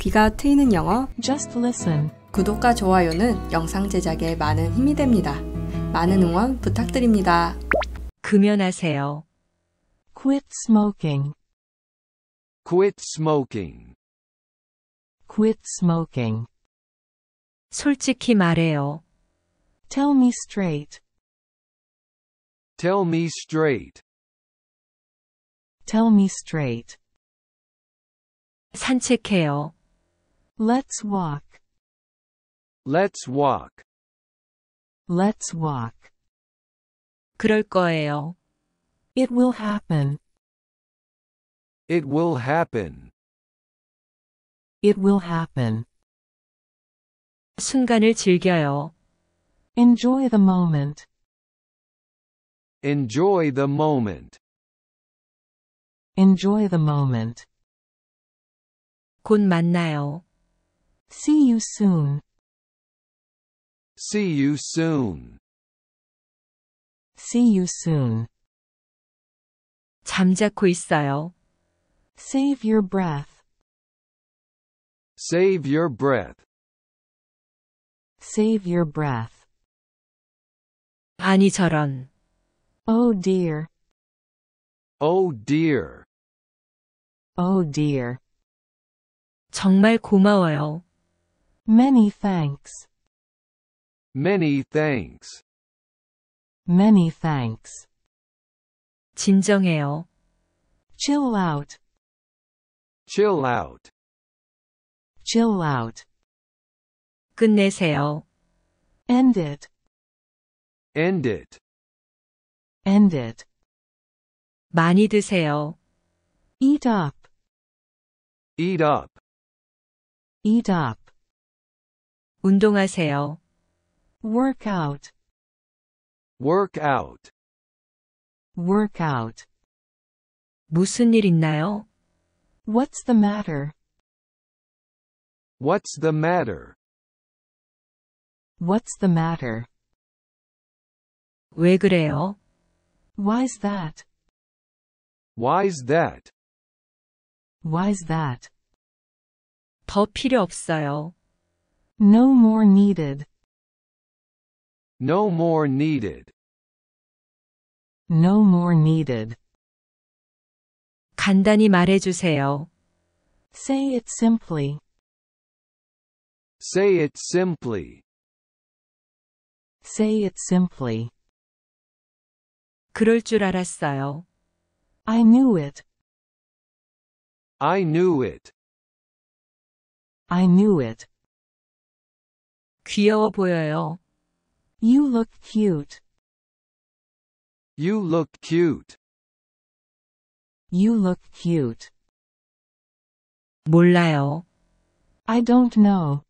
귀가 트이는 영어 Just listen. 구독과 좋아요는 영상 제작에 많은 힘이 됩니다. 많은 응원 부탁드립니다. 금연하세요. Quit smoking. Quit smoking. Quit smoking. 솔직히 말해요. Tell me straight. Tell me straight. Tell me straight. 산책해요. Let's walk. Let's walk. Let's walk. 그럴 거예요. It will happen. It will happen. It will happen. 순간을 즐겨요. Enjoy the moment. Enjoy the moment. Enjoy the moment. 곧 만나요. See you soon. See you soon. See you soon. 잠자코 있어요. Save your breath. Save your breath. Save your breath. 아니 저런. Oh dear. Oh dear. Oh dear. 정말 고마워요. Many thanks. Many thanks. Many thanks. 진정해요. Chill out. Chill out. Chill out. 끝내세요. End it. End it. End it. 많이 드세요. Eat up. Eat up. Eat up. 운동하세요. work out work out work out 무슨 일 있나요? what's the matter what's the matter what's the matter 왜 그래요? why's that why's that why's that 더 필요 없어요. No more needed. No more needed. No more needed. 간단히 주세요. Say it simply. Say it simply. Say it simply. 그럴 줄 알았어요. I knew it. I knew it. I knew it. 귀여워 보여요. You look cute. You look cute. You look cute. 몰라요. I don't know.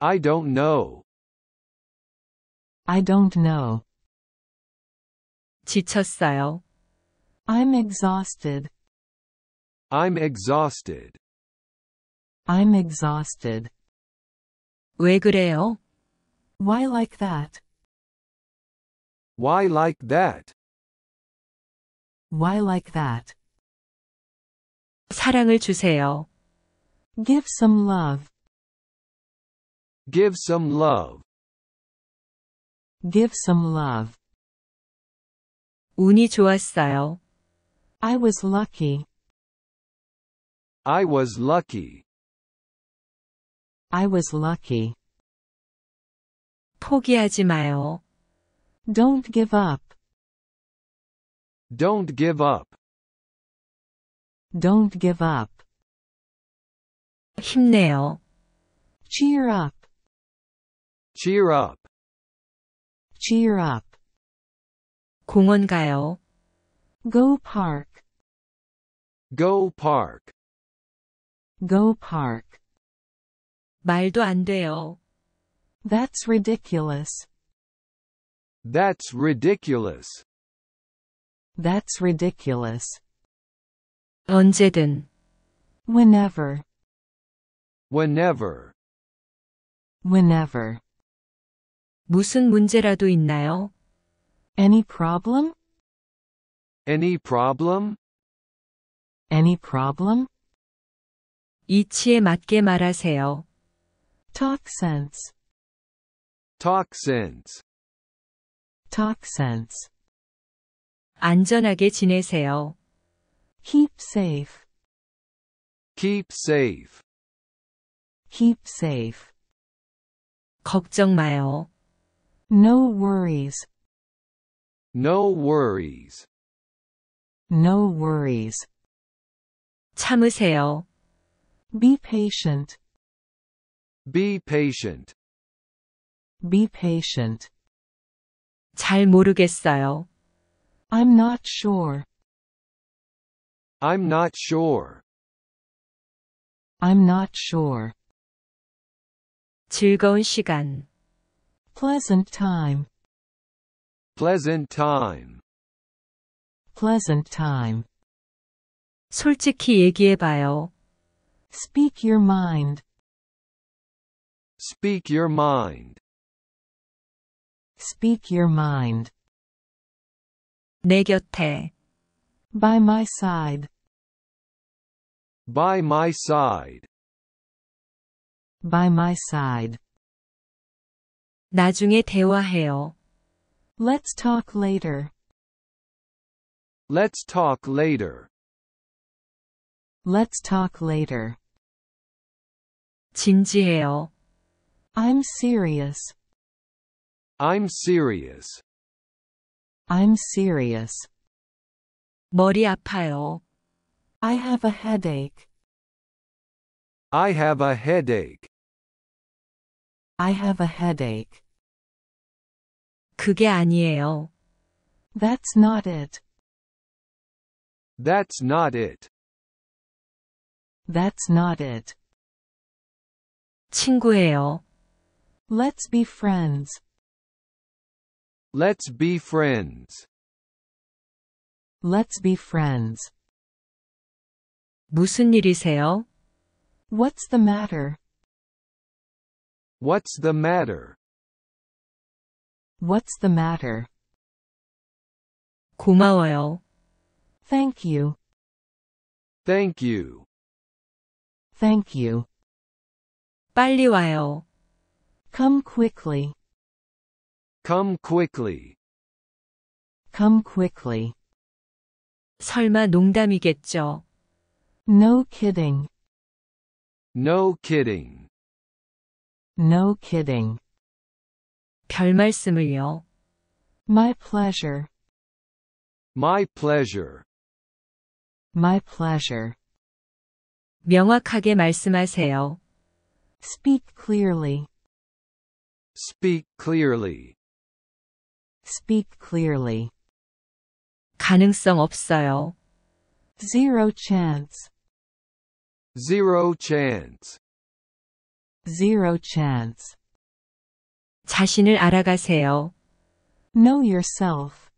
I don't know. I don't know. 지쳤어요. I'm exhausted. I'm exhausted. I'm exhausted. 왜 그래요? Why like that? Why like that? Why like that? 사랑을 주세요. Give some love. Give some love. Give some love. 운이 좋았어요. I was lucky. I was lucky. I was lucky. 포기하지 마요. Don't give up. Don't give up. Don't give up. 힘내요. Cheer up. Cheer up. Cheer up. 공원 가요. Go park. Go park. Go park. 말도 안 돼요. That's ridiculous. That's ridiculous. That's ridiculous. 언제든. Whenever. Whenever. Whenever. 무슨 문제라도 있나요? Any problem? Any problem? Any problem? 이치에 맞게 말하세요. Toxins. Toxins. Toxins. 안전하게 지내세요. Keep safe. Keep safe. Keep safe. 걱정 마요. No worries. No worries. No worries. 참으세요. Be patient. Be patient. Be patient. 잘 모르겠어요. I'm not sure. I'm not sure. I'm not sure. 즐거운 시간. Pleasant time. Pleasant time. Pleasant time. 솔직히 얘기해봐요. Speak your mind. Speak your mind. Speak your mind. 내 곁에. By my side. By my side. By my side. 나중에 대화해요. Let's talk later. Let's talk later. Let's talk later. 진지해요. I'm serious. I'm serious. I'm serious. 머리 아파요. I have a headache. I have a headache. I have a headache. 그게 아니에요. That's not it. That's not it. That's not it. 친구예요. Let's be friends. Let's be friends. Let's be friends. 무슨 일이세요? What's the matter? What's the matter? What's the matter? 고마워요. Thank you. Thank you. Thank you. 빨리 와요. Come quickly. Come quickly. Come quickly. 설마 농담이겠죠. No kidding. No kidding. No kidding. 별 말씀을요. My pleasure. My pleasure. My pleasure. 명확하게 말씀하세요. Speak clearly. Speak clearly. Speak clearly. 가능성 없어요. Zero chance. Zero chance. Zero chance. 자신을 알아가세요. Know yourself.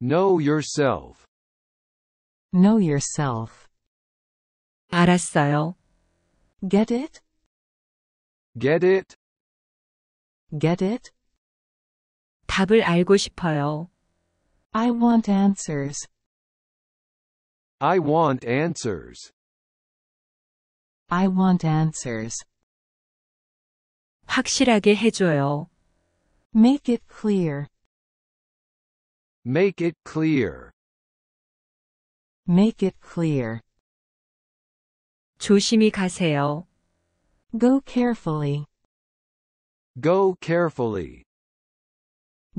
Know yourself. Know yourself. 알았어요. Get it? Get it? Get it? 답을 알고 싶어요. I want answers. I want answers. I want answers. 확실하게 해줘요. Make it clear. Make it clear. Make it clear. 조심히 가세요. Go carefully. Go carefully.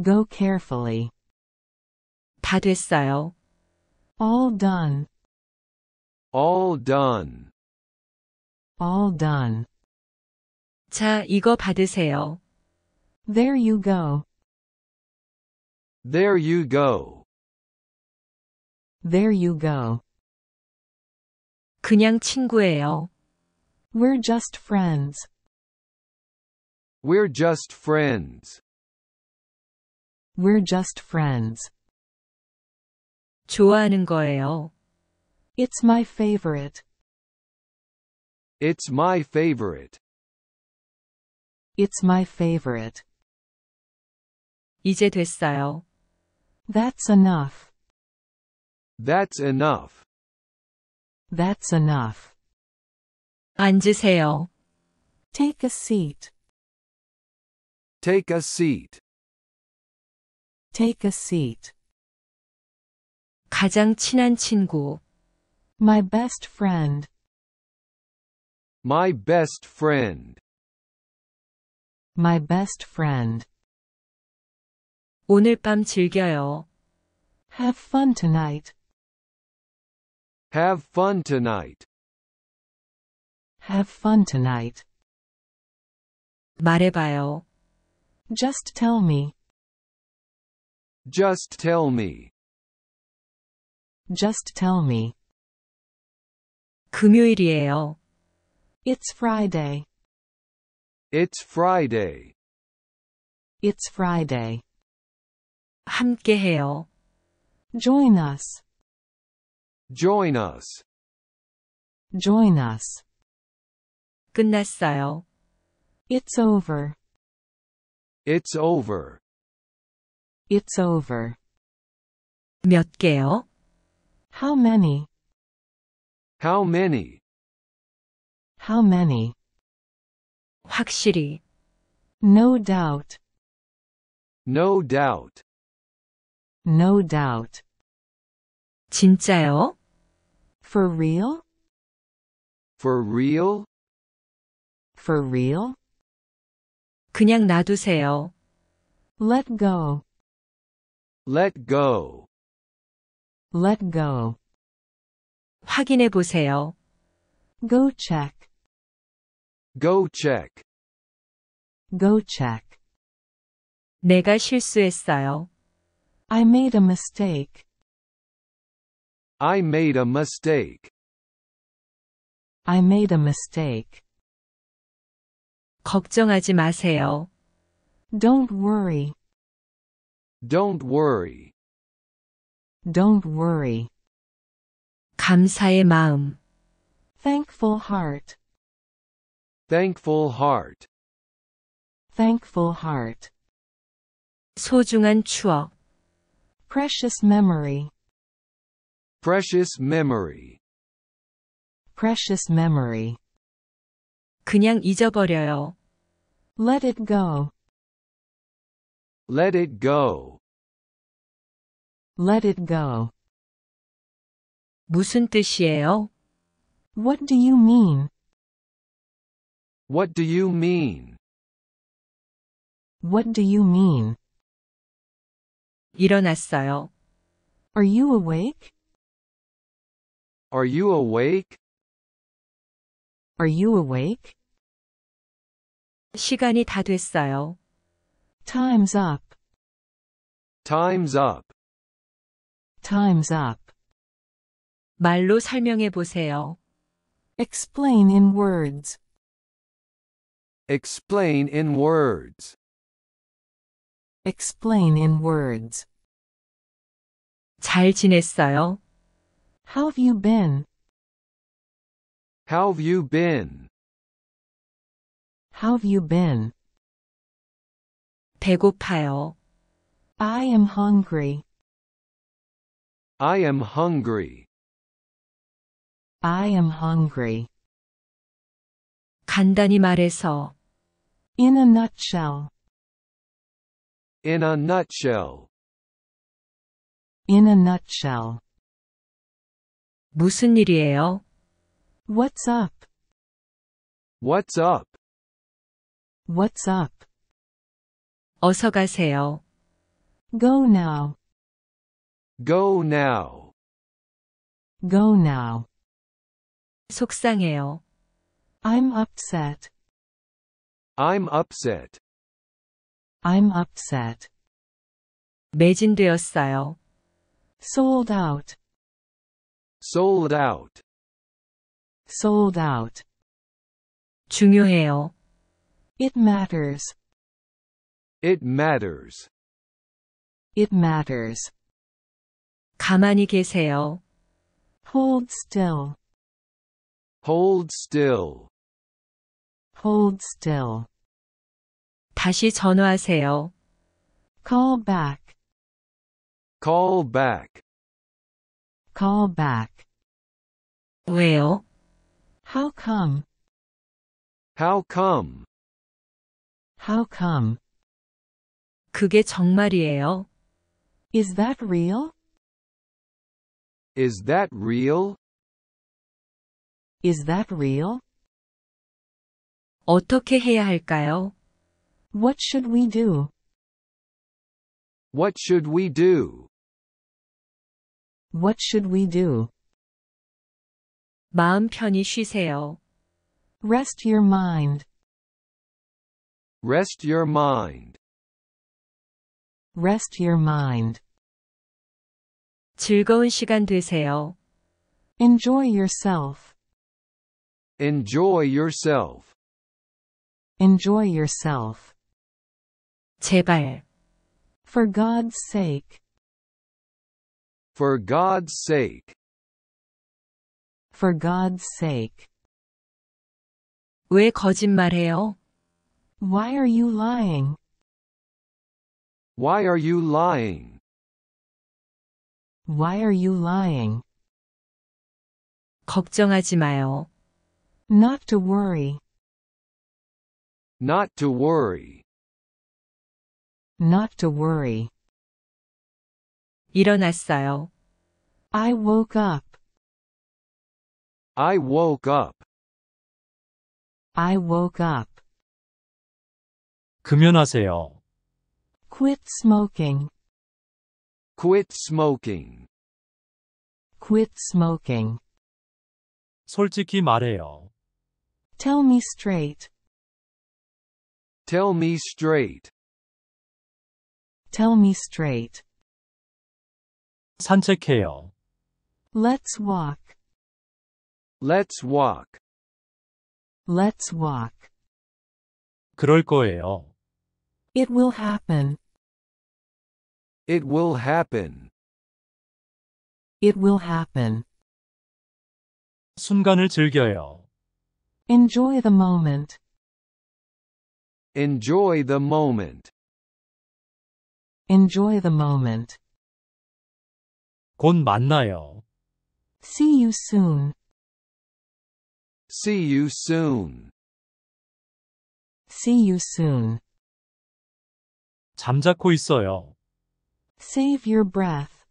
Go carefully. 다 됐어요. All done. All done. All done. 자, 이거 받으세요. There you go. There you go. There you go. 그냥 친구예요. We're just friends. We're just friends. We're just friends. 좋아하는 거예요. It's my favorite. It's my favorite. It's my favorite. 이제 됐어요. That's enough. That's enough. That's enough. 앉으세요. Take a seat. Take a seat. Take a seat. 가장 친한 친구. My best friend. My best friend. My best friend. 오늘 밤 즐겨요. Have fun tonight. Have fun tonight. Have fun tonight. 말해봐요. Just tell me. Just tell me. Just tell me. 금요일이에요. It's Friday. It's Friday. It's Friday. 함께해요. Join us. Join us. Join us. 끝났어요. It's over. It's over. It's over. 몇 개요? How many? How many? How many? 확실히. No doubt. No doubt. No doubt. 진짜요? For real? For real? For real? 그냥 놔두세요. Let go. Let go. Let go. 확인해 보세요. Go check. Go check. Go check. 내가 실수했어요. I made a mistake. I made a mistake. I made a mistake. 걱정하지 마세요. Don't worry. Don't worry. Don't worry. 감사의 마음. Thankful heart. Thankful heart. Thankful heart. 소중한 추억. Precious memory. Precious memory. Precious memory. 그냥 잊어버려요. Let it go. Let it go. Let it go. 무슨 뜻이에요? What do you mean? What do you mean? What do you mean? 일어났어요. Are you awake? Are you awake? Are you awake? 시간이 다 됐어요. Time's up. Time's up. Time's up. 말로 설명해 보세요. Explain in words. Explain in words. Explain in words. 잘 지냈어요? How have you been? How have you been? How've you been? 배고파요. I am hungry. I am hungry. I am hungry. 간단히 말해서 In a nutshell. In a nutshell. In a nutshell. 무슨 일이에요? What's up? What's up? What's up? 어서 가세요. Go now. Go now. Go now. 속상해요. I'm upset. I'm upset. I'm upset. 매진되었어요. Sold out. Sold out. Sold out. 중요해요. It matters. It matters. It matters. 가만히 계세요. Hold still. Hold still. Hold still. 다시 전화하세요. Call back. Call back. Call back. 왜요? How come? How come? How come? 그게 정말이에요. Is that real? Is that real? Is that real? 어떻게 해야 할까요? What should we do? What should we do? What should we do? 마음 편히 쉬세요. Rest your mind. Rest your mind. Rest your mind. 즐거운 시간 되세요. Enjoy yourself. Enjoy yourself. Enjoy yourself. 제발. For God's sake. For God's sake. For God's sake. 왜 거짓말해요? Why are you lying? Why are you lying? Why are you lying? 걱정하지 마요. Not to worry. Not to worry. Not to worry. 일어났어요. I woke up. I woke up. I woke up. 금연하세요. Quit smoking. Quit smoking. Quit smoking. 솔직히 말해요. Tell me straight. Tell me straight. Tell me straight. 산책해요. Let's walk. Let's walk. Let's walk. 그럴 거예요. It will happen. It will happen. It will happen. 순간을 즐겨요. Enjoy the moment. Enjoy the moment. Enjoy the moment. 곧 만나요. See you soon. See you soon. See you soon. 잠자코 있어요. Save your breath.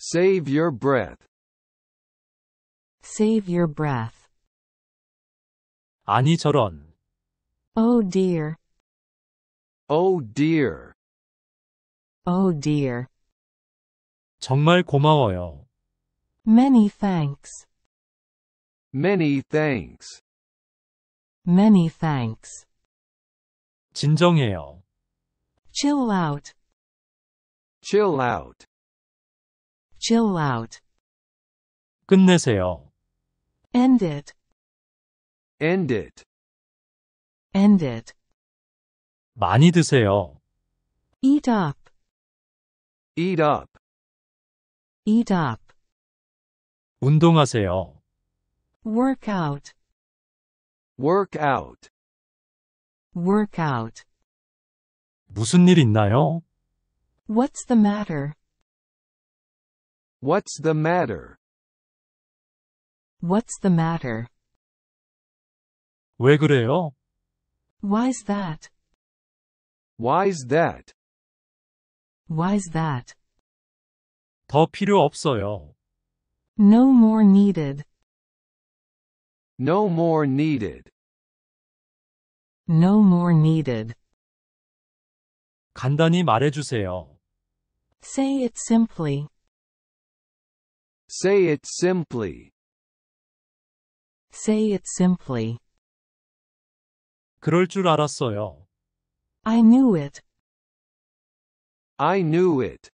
Save your breath. Save your breath. 아니 저런. Oh dear. Oh dear. Oh dear. 정말 고마워요. Many thanks. Many thanks. Many thanks. 진정해요. Chill out. Chill out. Chill out. 끝내세요. End it. End it. End it. 많이 드세요. Eat up. Eat up. Eat up. 운동하세요. Work out. Work out. Work out. 무슨 일 있나요? What's the matter? What's the matter? What's the matter? 왜 그래요? Why's that? Why's that? Why's that? 더 필요 없어요. No more needed. No more needed. No more needed. 간단히 말해주세요. Say it simply. Say it simply. Say it simply. 그럴 줄 알았어요. I knew it. I knew it.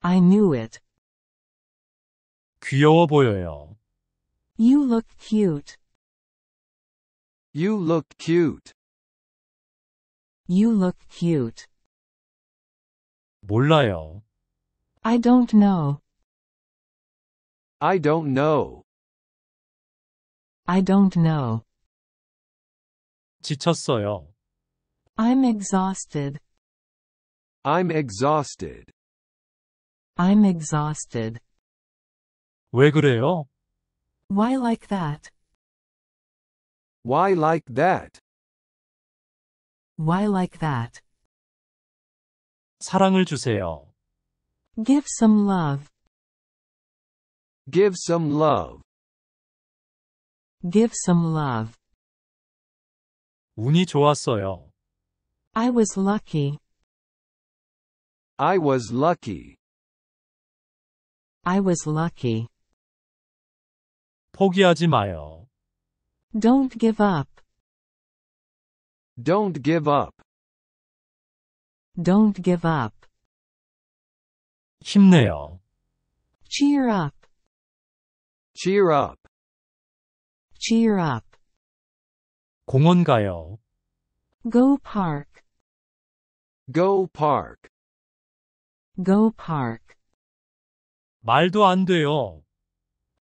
I knew it. 귀여워 보여요. You look cute. You look cute. You look cute. 몰라요. I don't know. I don't know. I don't know. 지쳤어요. I'm exhausted. I'm exhausted. I'm exhausted. 왜 그래요? Why like that? Why like that? Why like that? 사랑을 주세요. Give some love. Give some love. Give some love. 운이 좋았어요. I was lucky. I was lucky. I was lucky. 포기하지 마요. Don't give up. Don't give up. Don't give up. 힘내요. Cheer up. Cheer up. Cheer up. 공원 가요. Go park. Go park. Go park. 말도 안 돼요.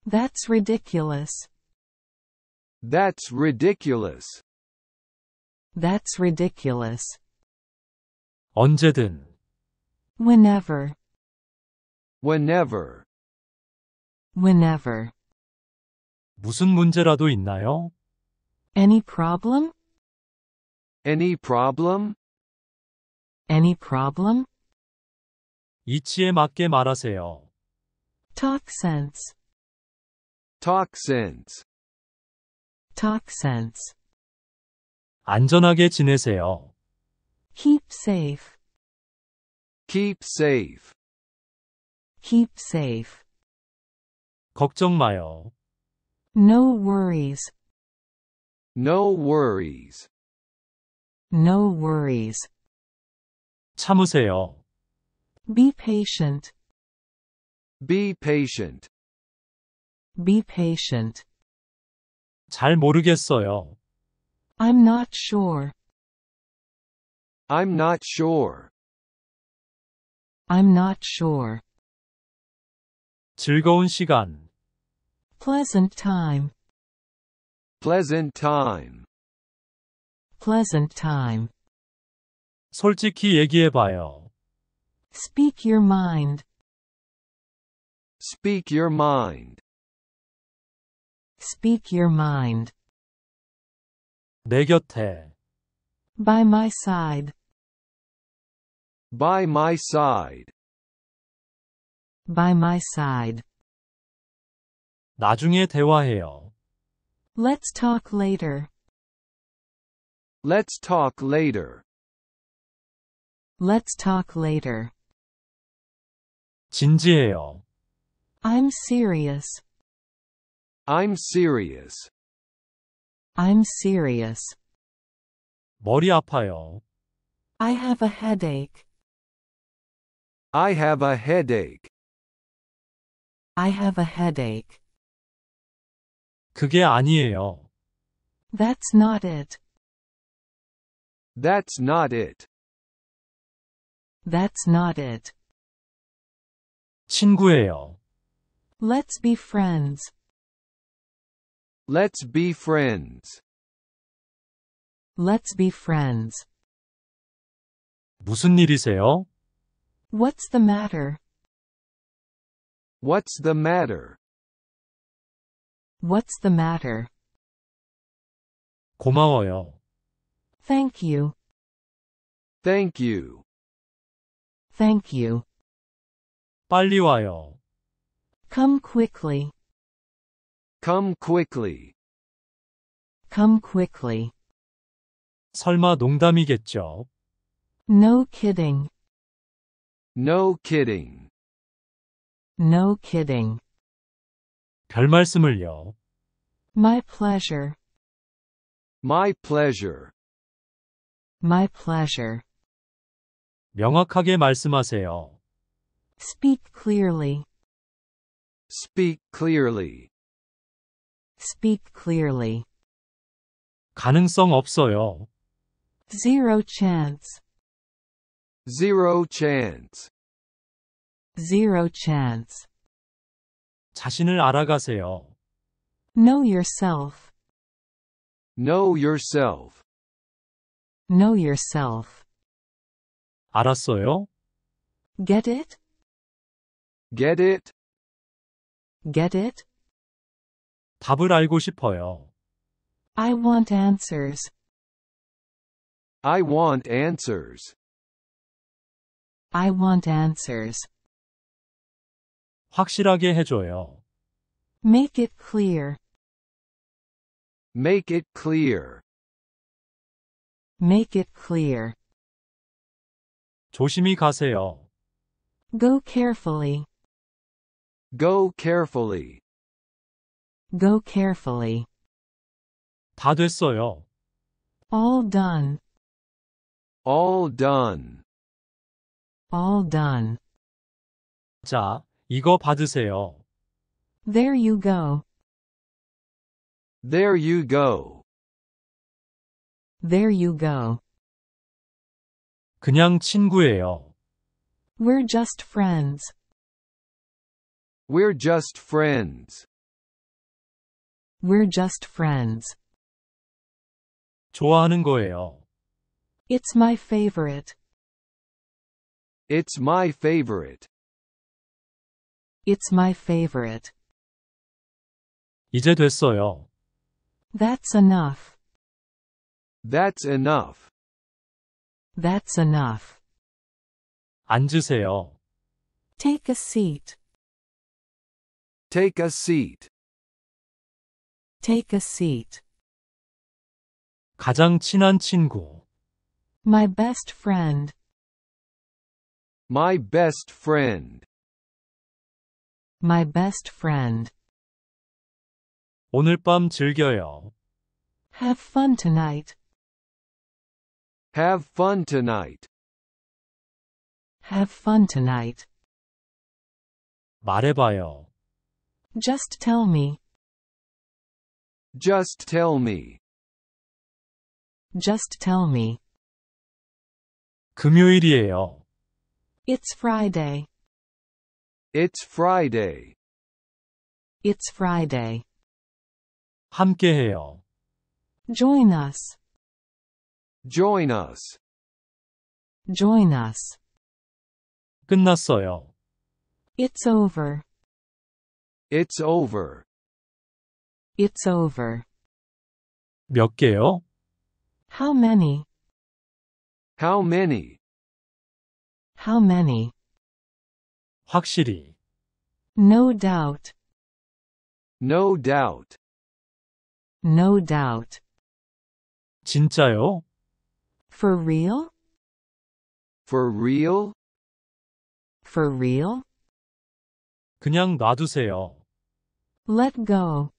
That's ridiculous. That's ridiculous. That's ridiculous. 언제든 whenever whenever whenever 무슨 문제라도 있나요? Any problem? Any problem? Any problem? 이치에 맞게 말하세요. Talk sense. Talk sense. Talk sense. 안전하게 지내세요. Keep safe. Keep safe. Keep safe. 걱정 마요. No worries. No worries. No worries. 참으세요. Be patient. Be patient. Be patient. 잘 모르겠어요. I'm not sure. I'm not sure. I'm not sure. 즐거운 시간. Pleasant time. Pleasant time. Pleasant time. 솔직히 얘기해봐요. Speak your mind. Speak your mind. Speak your mind. 내 곁에 by my side by my side by my side 나중에 대화해요. Let's talk later. Let's talk later. Let's talk later. 진지해요. I'm serious. I'm serious. I'm serious. 머리 아파요. I have a headache. I have a headache. I have a headache. 그게 아니에요. That's not it. That's not it. That's not it. 친구예요. Let's be friends. Let's be friends. Let's be friends. 무슨 일이세요? What's the matter? What's the matter? What's the matter? 고마워요. Thank you. Thank you. Thank you. 빨리 와요. Come quickly. Come quickly. Come quickly. 설마 농담이겠죠? No kidding. No kidding. No kidding. 별 말씀을요. My pleasure. My pleasure. My pleasure. 명확하게 말씀하세요. Speak clearly. Speak clearly. Speak clearly. 가능성 없어요. Zero chance. Zero chance. Zero chance. 자신을 알아가세요. Know yourself. Know yourself. Know yourself. 알았어요? Get it? Get it? Get it? 답을 알고 싶어요. I want answers. I want answers. I want answers. 확실하게 해줘요. Make it clear. Make it clear. Make it clear. 조심히 가세요. Go carefully. Go carefully. Go carefully. 다 됐어요. All done. All done. All done. 자, 이거 받으세요. There you go. There you go. There you go. 그냥 친구예요. We're just friends. We're just friends. We're just friends. 좋아하는 거예요. It's my favorite. It's my favorite. It's my favorite. 이제 됐어요. That's enough. That's enough. That's enough. 앉으세요. Take a seat. Take a seat. Take a seat. 가장 친한 친구. My best friend. My best friend. My best friend. 오늘 밤 즐겨요. Have fun tonight. Have fun tonight. Have fun tonight. 말해봐요. Just tell me. Just tell me. Just tell me. 금요일이에요. It's Friday. It's Friday. It's Friday. 함께해요. Join us. Join us. Join us. 끝났어요. It's over. It's over. It's over. 몇 개요? How many? How many? How many? 확실히. No doubt. No doubt. No doubt. 진짜요? For real? For real? For real? 그냥 놔두세요. Let go.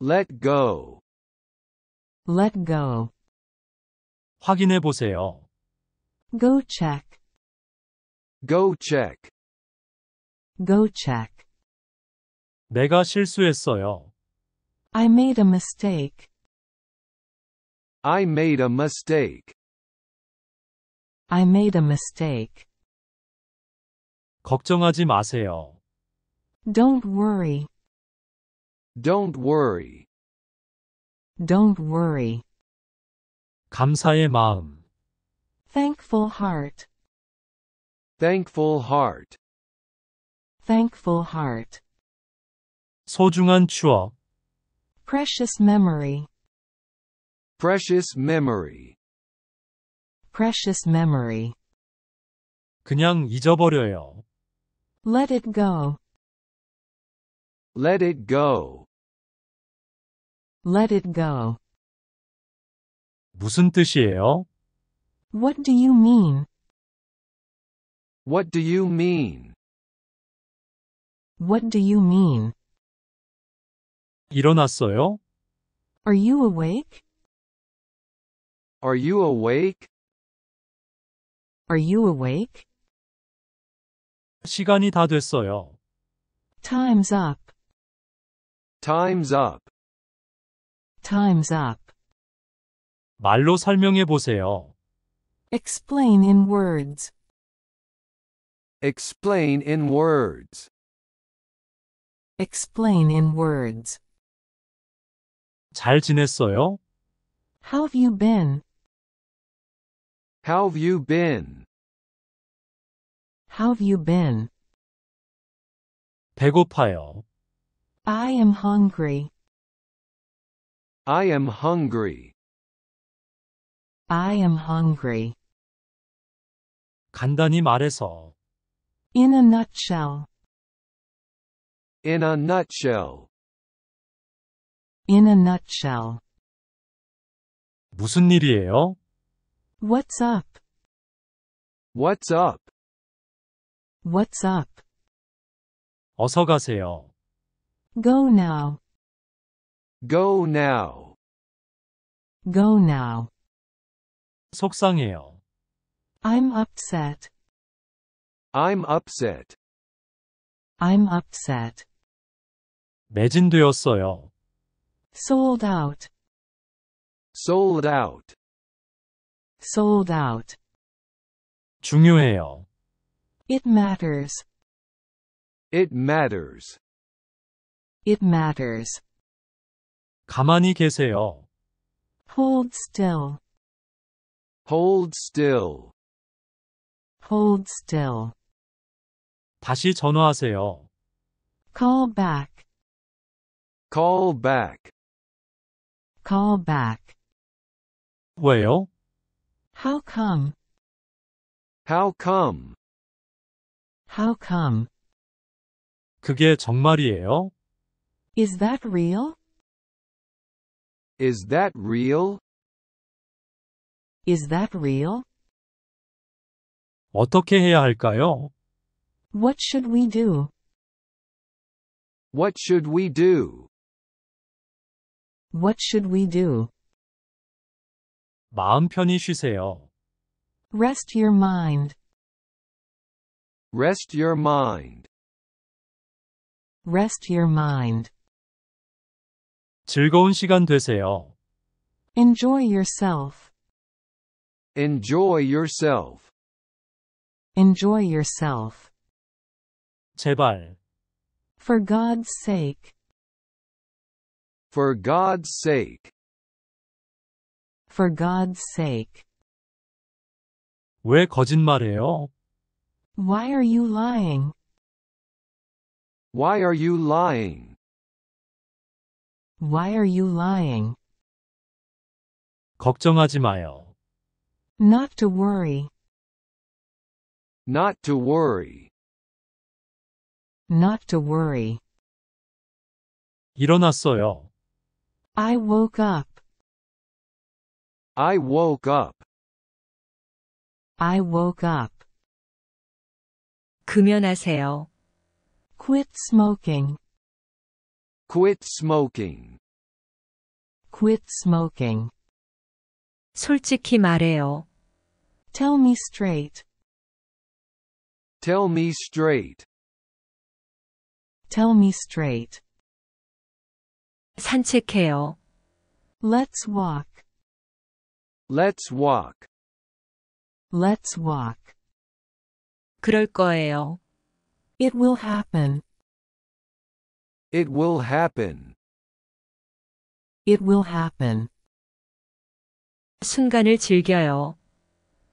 Let go. Let go. 확인해 보세요. Go check. Go check. Go check. 내가 실수했어요. I made a mistake. I made a mistake. I made a mistake. 걱정하지 마세요. Don't worry. Don't worry. Don't worry. 감사의 마음. Thankful heart. Thankful heart. Thankful heart. 소중한 추억. Precious memory. Precious memory. Precious memory. 그냥 잊어버려요. Let it go. Let it go. Let it go. 무슨 뜻이에요? What do you mean? What do you mean? What do you mean? 일어났어요? Are you awake? Are you awake? Are you awake? 시간이 다 됐어요. Time's up. Time's up. Time's up. 말로 설명해 보세요. Explain in words. Explain in words. Explain in words. 잘 지냈어요? How have you been? How've you been? How've you been? 배고파요. I am hungry. I am hungry. I am hungry. 간단히 말해서 In a nutshell. In a nutshell. In a nutshell. 무슨 일이에요? What's up? What's up? What's up? 어서 가세요. Go now. Go now. Go now. 속상해요. I'm upset. I'm upset. I'm upset. 매진되었어요. Sold out. Sold out. Sold out. 중요해요. It matters. It matters. It matters. 가만히 계세요. Hold still. Hold still. Hold still. 다시 전화하세요. Call back. Call back. Call back. 왜요? How come? How come? How come? 그게 정말이에요? Is that real? Is that real? Is that real? 어떻게 해야 할까요? What should we do? What should we do? What should we do? 마음 편히 쉬세요. Rest your mind. Rest your mind. Rest your mind. 즐거운 시간 되세요. Enjoy yourself. Enjoy yourself. Enjoy yourself. 제발. For God's sake. For God's sake. For God's sake. 왜 거짓말해요? Why are you lying? Why are you lying? Why are you lying? 걱정하지 마요. Not to worry. Not to worry. Not to worry. 일어났어요. I woke up. I woke up. I woke up. 금연하세요. Quit smoking. Quit smoking. Quit smoking. 솔직히 말해요. Tell me straight. Tell me straight. Tell me straight. 산책해요. Let's walk. Let's walk. Let's walk. 그럴 거예요. It will happen. It will happen. It will happen. 순간을 즐겨요.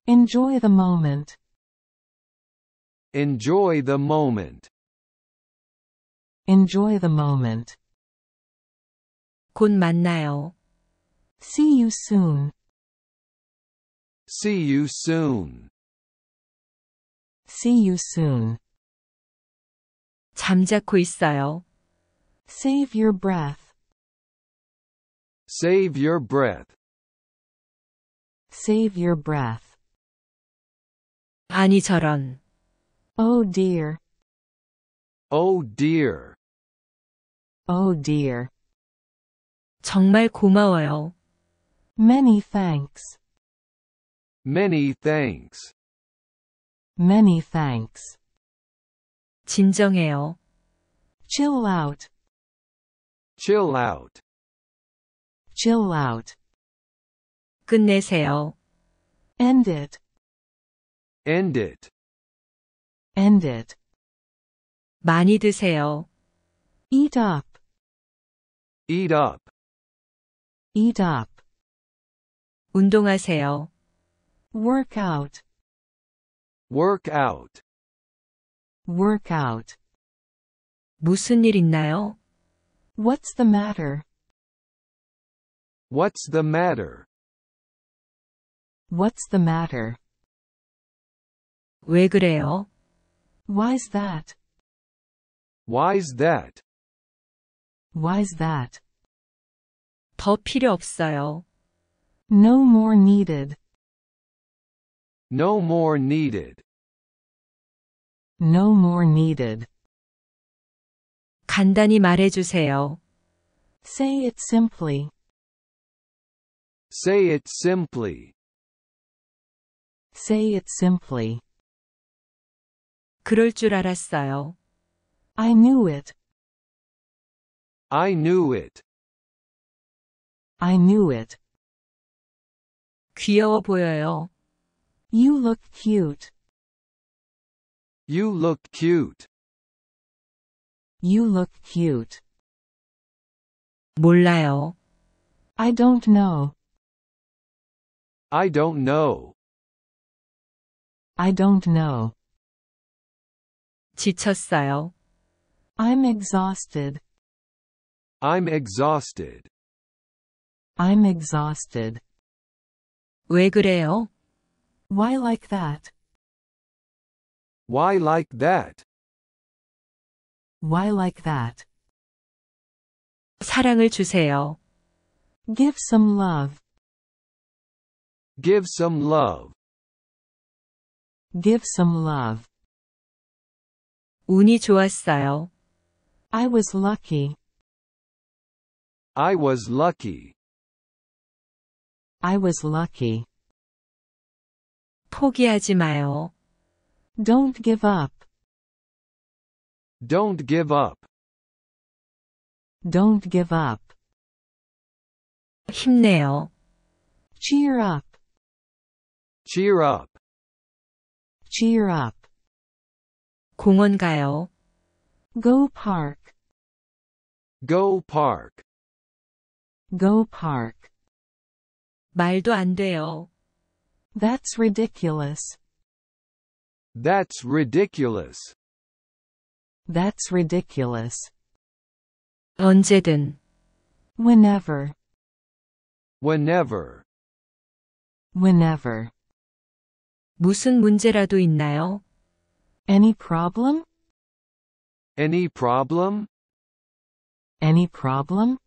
Enjoy the moment. Enjoy the moment. Enjoy the moment. 곧 만나요. See you soon. See you soon. See you soon. 잠자코 있어요. Save your breath. Save your breath. Save your breath. 아니 저런. Oh dear. Oh dear. Oh dear. 정말 고마워요. Many thanks. Many thanks. Many thanks. 진정해요. Chill out chill out chill out 끝내세요 end it end it end it 많이 드세요 eat up eat up eat up 운동하세요 work out work out work out 무슨 일 있나요? What's the matter? What's the matter? What's the matter? 왜 그래요? Why's that? Why's that? Why's that? 더 필요 없어요. No more needed. No more needed. No more needed. 간단히 말해주세요. Say it simply. Say it simply. Say it simply. 그럴 줄 알았어요. I knew it. I knew it. I knew it. 귀여워 보여요. You look cute. You look cute. You look cute. 몰라요. I don't know. I don't know. I don't know. 지쳤어요. I'm exhausted. I'm exhausted. I'm exhausted. 왜 그래요? Why like that? Why like that? Why like that? 사랑을 주세요. Give some love. Give some love. Give some love. 운이 좋았어요. I was lucky. I was lucky. I was lucky. 포기하지 마요. Don't give up. Don't give up. Don't give up. 힘내요. Cheer up. Cheer up. Cheer up. 공원 가요. Go park. Go park. Go park. 말도 안 돼요. That's ridiculous. That's ridiculous. That's ridiculous. 언제든. Whenever. Whenever. Whenever. 무슨 문제라도 있나요? Any problem? Any problem? Any problem?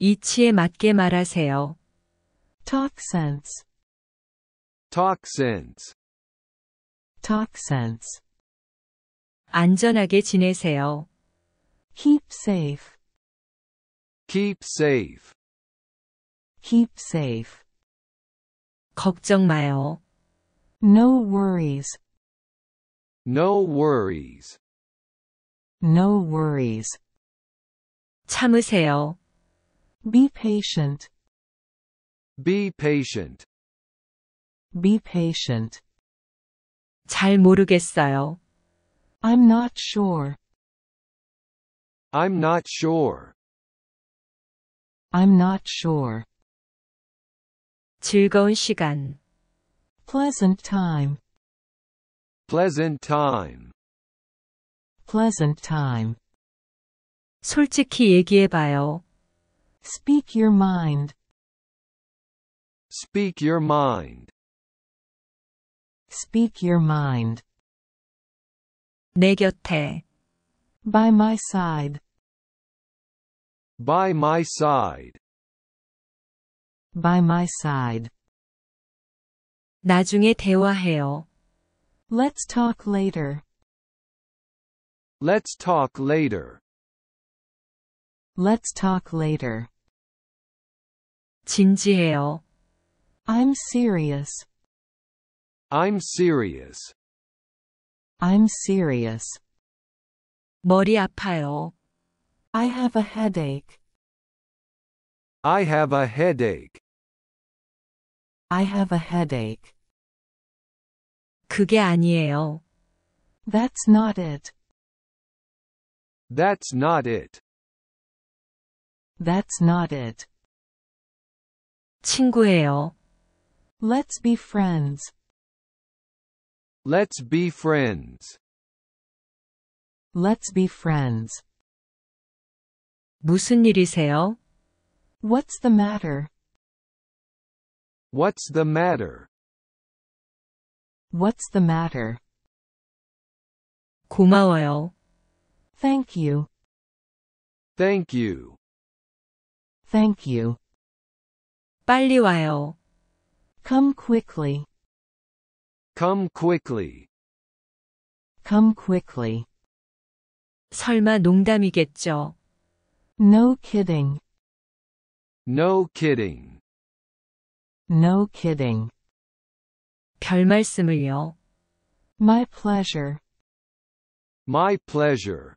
이치에 맞게 말하세요. Talk sense. Talk sense. Talk sense. 안전하게 지내세요. Keep safe. Keep safe. Keep safe. 걱정 마요. No worries. No worries. No worries. 참으세요. Be patient. Be patient. Be patient. 잘 모르겠어요. I'm not sure. I'm not sure. I'm not sure. 즐거운 시간. Pleasant time. Pleasant time. Pleasant time. 솔직히 얘기해봐요. Speak your mind. Speak your mind. Speak your mind. 내 곁에 by my side by my side by my side 나중에 대화해요. Let's talk later. Let's talk later. Let's talk later. 진지해요. I'm serious. I'm serious. I'm serious. 머리 아파요. I have a headache. I have a headache. I have a headache. 그게 아니에요. That's not it. That's not it. That's not it. 친구예요. Let's be friends. Let's be friends. Let's be friends. 무슨 일이세요? What's the matter? What's the matter? What's the matter? 고마워요. Thank you. Thank you. Thank you. 빨리 와요. Come quickly. Come quickly. Come quickly. 설마 농담이겠죠? No kidding. No kidding. No kidding. 별 말씀을요. My pleasure. My pleasure.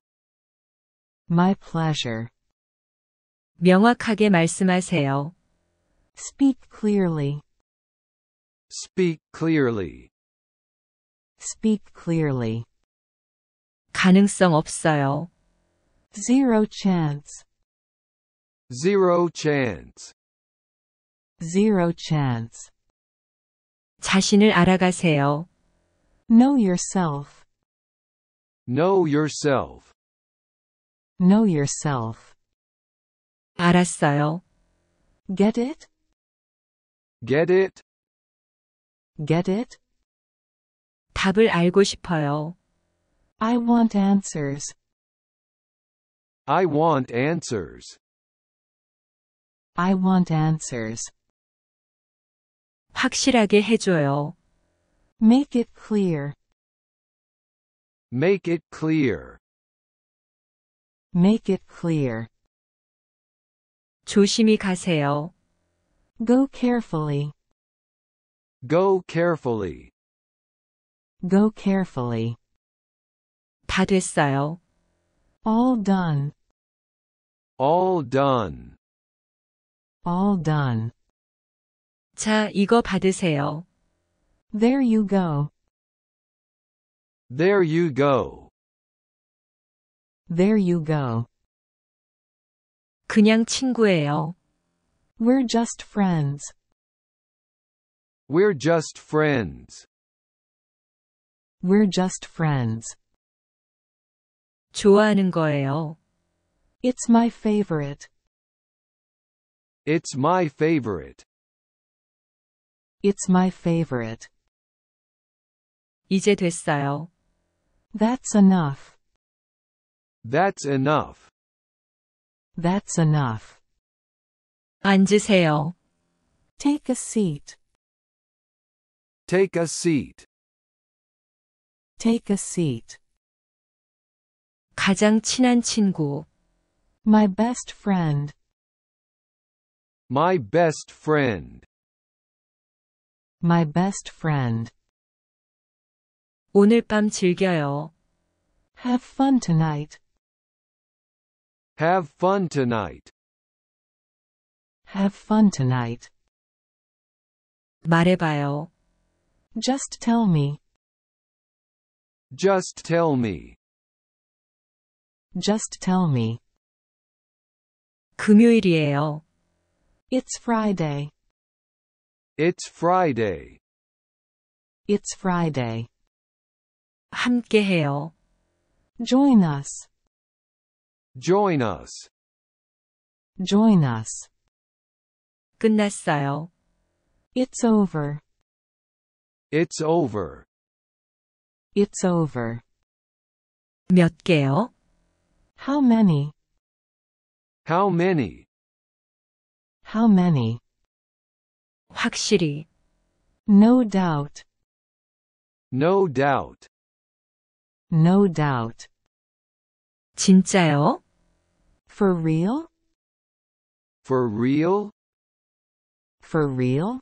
My pleasure. 명확하게 말씀하세요. Speak clearly. Speak clearly. Speak clearly. 가능성 없어요. Zero chance. Zero chance. Zero chance. 자신을 알아가세요. Know yourself. Know yourself. Know yourself. 알았어요. Get it? Get it? Get it? 답을 알고 싶어요. I want answers. I want answers. I want answers. 확실하게 해줘요. Make it clear. Make it clear. Make it clear. 조심히 가세요. Go carefully. Go carefully. Go carefully. 다 됐어요. All done. All done. All done. 자, 이거 받으세요. There you go. There you go. There you go. 그냥 친구예요. We're just friends. We're just friends. We're just friends. 좋아하는 거예요. It's my favorite. It's my favorite. It's my favorite. 이제 됐어요. That's enough. That's enough. That's enough. 앉으세요. Take a seat. Take a seat. Take a seat. 가장 친한 친구. My best friend. My best friend. My best friend. 오늘 밤 즐겨요. Have fun tonight. Have fun tonight. Have fun tonight. 말해봐요. Just tell me. Just tell me. Just tell me. 금요일이에요. It's Friday. It's Friday. It's Friday. 함께해요. Join us. Join us. Join us. 끝났어요. It's over. It's over. It's over. 몇 개요? How many? How many? How many? 확실히. No doubt. No doubt. No doubt. 진짜요? For real? For real? For real?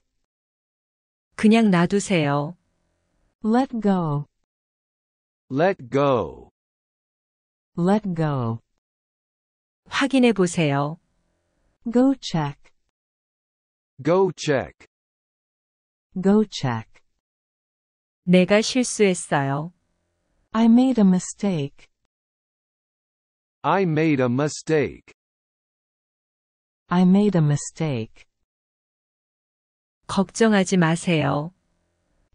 그냥 놔두세요. Let go. Let go. Let go. 확인해 보세요. Go check. Go check. Go check. 내가 실수했어요. I made a mistake. I made a mistake. I made a mistake. 걱정하지 마세요.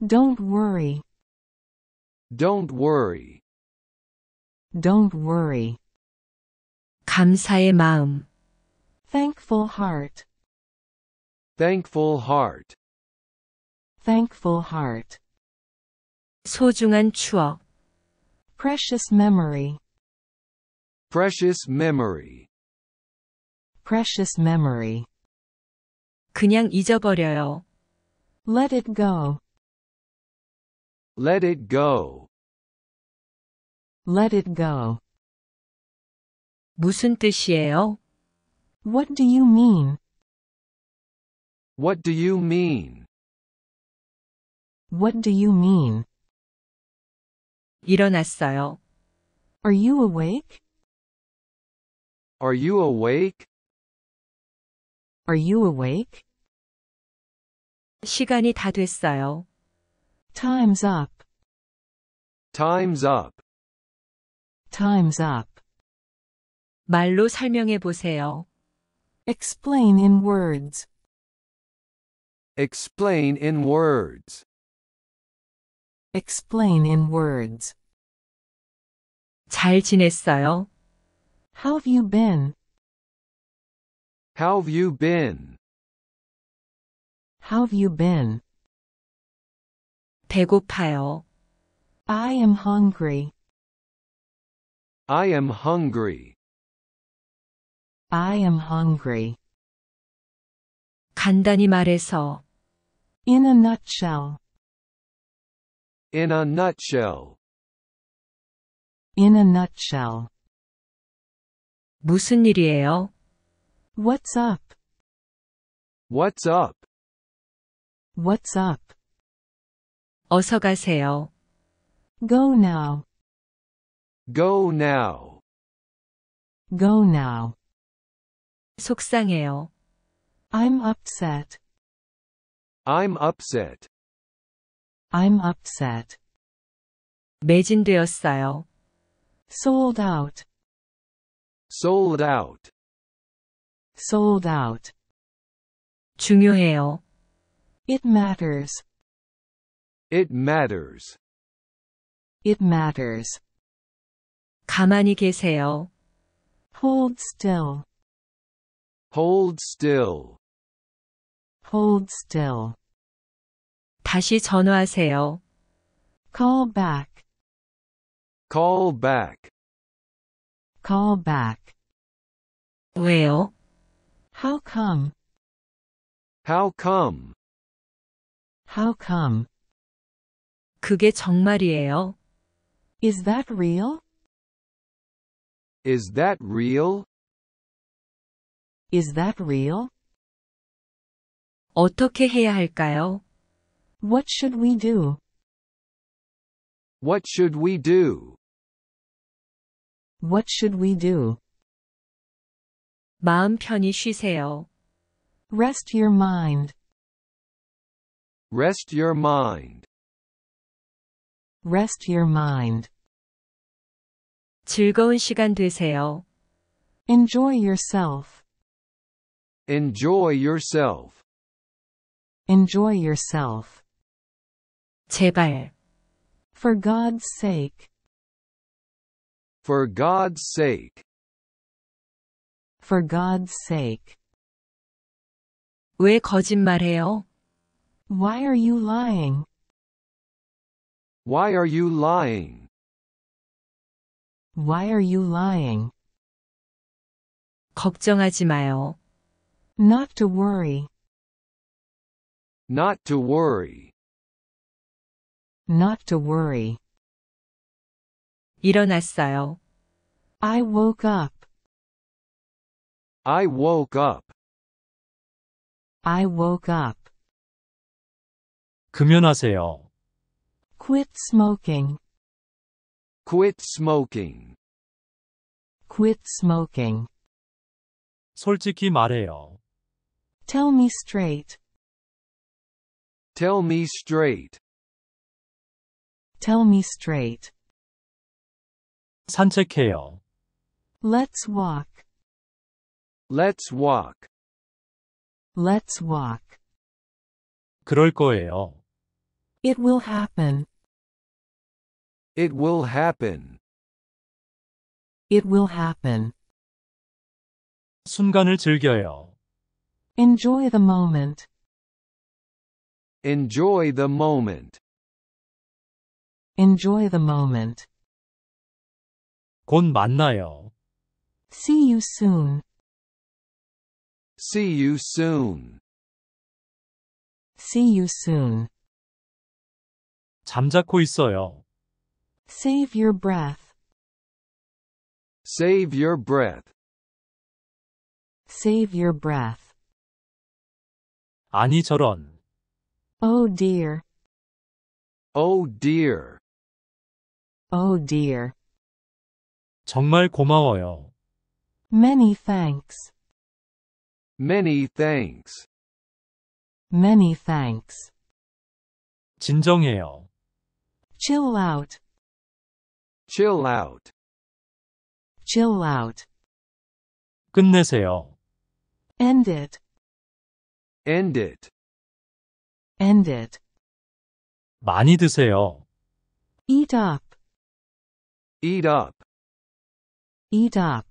Don't worry. Don't worry. Don't worry. 감사의 마음. Thankful heart. Thankful heart. Thankful heart. 소중한 추억. Precious memory. Precious memory. Precious memory. 그냥 잊어버려요. Let it go. Let it go. Let it go. 무슨 뜻이에요? What do you mean? What do you mean? What do you mean? 일어났어요. Are you awake? Are you awake? Are you awake? 시간이 다 됐어요. Time's up. Time's up. Time's up. 말로 설명해 보세요. Explain in words. Explain in words. Explain in words. 잘 지냈어요? How have you been? How have you been? How have you been? 배고파요. I am hungry. I am hungry. I am hungry. 간단히 말해서 In a nutshell. In a nutshell. In a nutshell. 무슨 일이에요? What's up? What's up? What's up? 어서 가세요. Go now. Go now. Go now. 속상해요. I'm upset. I'm upset. I'm upset. 매진되었어요. Sold out. Sold out. Sold out. 중요해요. It matters. It matters. It matters. 가만히 계세요. Hold still. Hold still. Hold still. 다시 전화하세요. Call back. Call back. Call back. 왜요? How come? How come? How come? 그게 정말이에요. Is that real? Is that real? Is that real? 어떻게 해야 할까요? What should we do? What should we do? What should we do? 마음 편히 쉬세요. Rest your mind. Rest your mind. Rest your mind. 즐거운 시간 되세요. Enjoy yourself. Enjoy yourself. Enjoy yourself. 제발. For God's sake. For God's sake. For God's sake. 왜 거짓말해요? Why are you lying? Why are you lying? Why are you lying? 걱정하지 마요. Not to worry. Not to worry. Not to worry. 일어났어요. I woke up. I woke up. I woke up. 금연하세요. Quit smoking. Quit smoking. Quit smoking. 솔직히 말해요. Tell me straight. Tell me straight. Tell me straight. 산책해요. Let's walk. Let's walk. Let's walk. 그럴 거예요. It will happen. It will happen. It will happen. 순간을 즐겨요. Enjoy the moment. Enjoy the moment. Enjoy the moment. 곧 만나요. See you soon. See you soon. See you soon. 잠자코 있어요. Save your breath. Save your breath. Save your breath. 아니 저런. Oh dear. Oh dear. Oh dear. 정말 고마워요. Many thanks. Many thanks. Many thanks. 진정해요. Chill out chill out chill out 끝내세요 end it end it end it 많이 드세요 eat up eat up eat up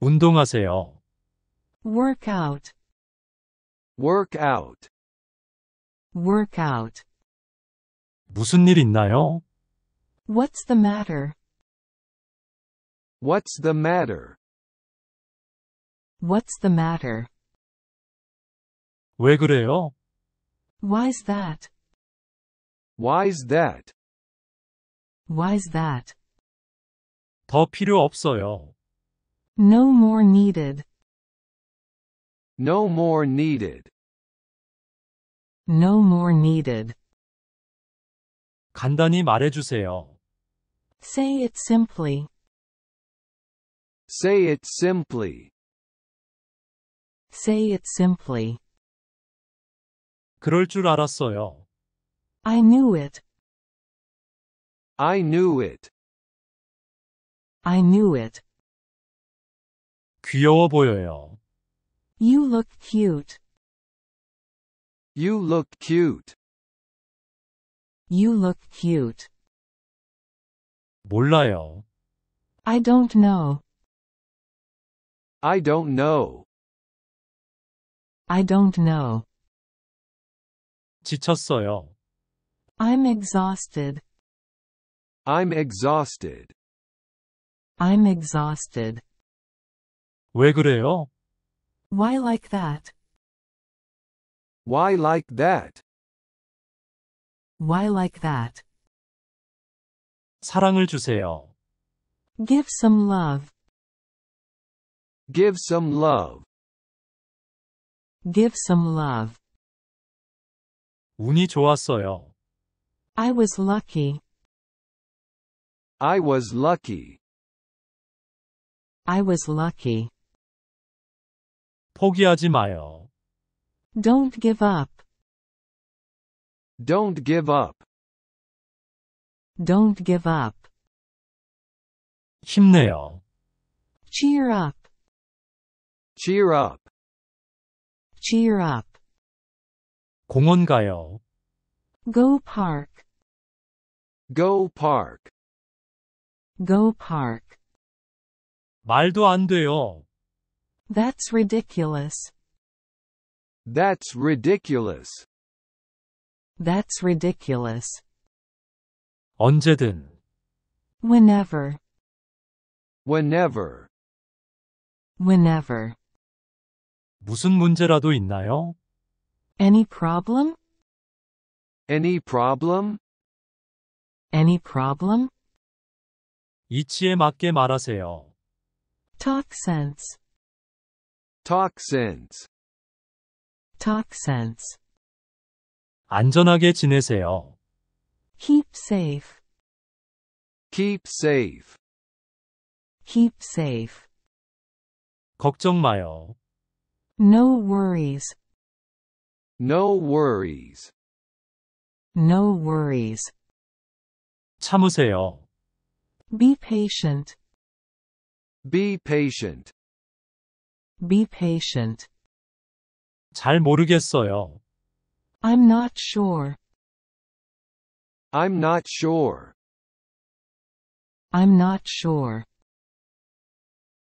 운동하세요 work out work out work out 무슨 일 있나요? What's the matter? What's the matter? What's the matter? 왜 그래요? Why's that? Why's that? Why's that? 더 필요 없어요. No more needed. No more needed. No more needed. 간단히 주세요. Say it simply. Say it simply. Say it simply. 그럴 줄 알았어요. I knew it. I knew it. I knew it. 귀여워 보여요. You look cute. You look cute. You look cute. 몰라요. I don't know. I don't know. I don't know. 지쳤어요. I'm exhausted. I'm exhausted. I'm exhausted. 왜 그래요? Why like that? Why like that? Why like that? 사랑을 주세요. Give some love. Give some love. Give some love. 운이 좋았어요. I was lucky. I was lucky. I was lucky. 포기하지 마요. Don't give up. Don't give up. Don't give up. 힘내요. Cheer up. Cheer up. Cheer up. 공원 가요. Go park. Go park. Go park. 말도 안 돼요. That's ridiculous. That's ridiculous. That's ridiculous. 언제든 whenever whenever whenever 무슨 문제라도 있나요? any problem any problem any problem 이치에 맞게 말하세요. talk sense talk sense talk sense 안전하게 지내세요. Keep safe. Keep safe. Keep safe. 걱정 마요. No worries. No worries. No worries. 참으세요. Be patient. Be patient. Be patient. 잘 모르겠어요. I'm not sure. I'm not sure. I'm not sure.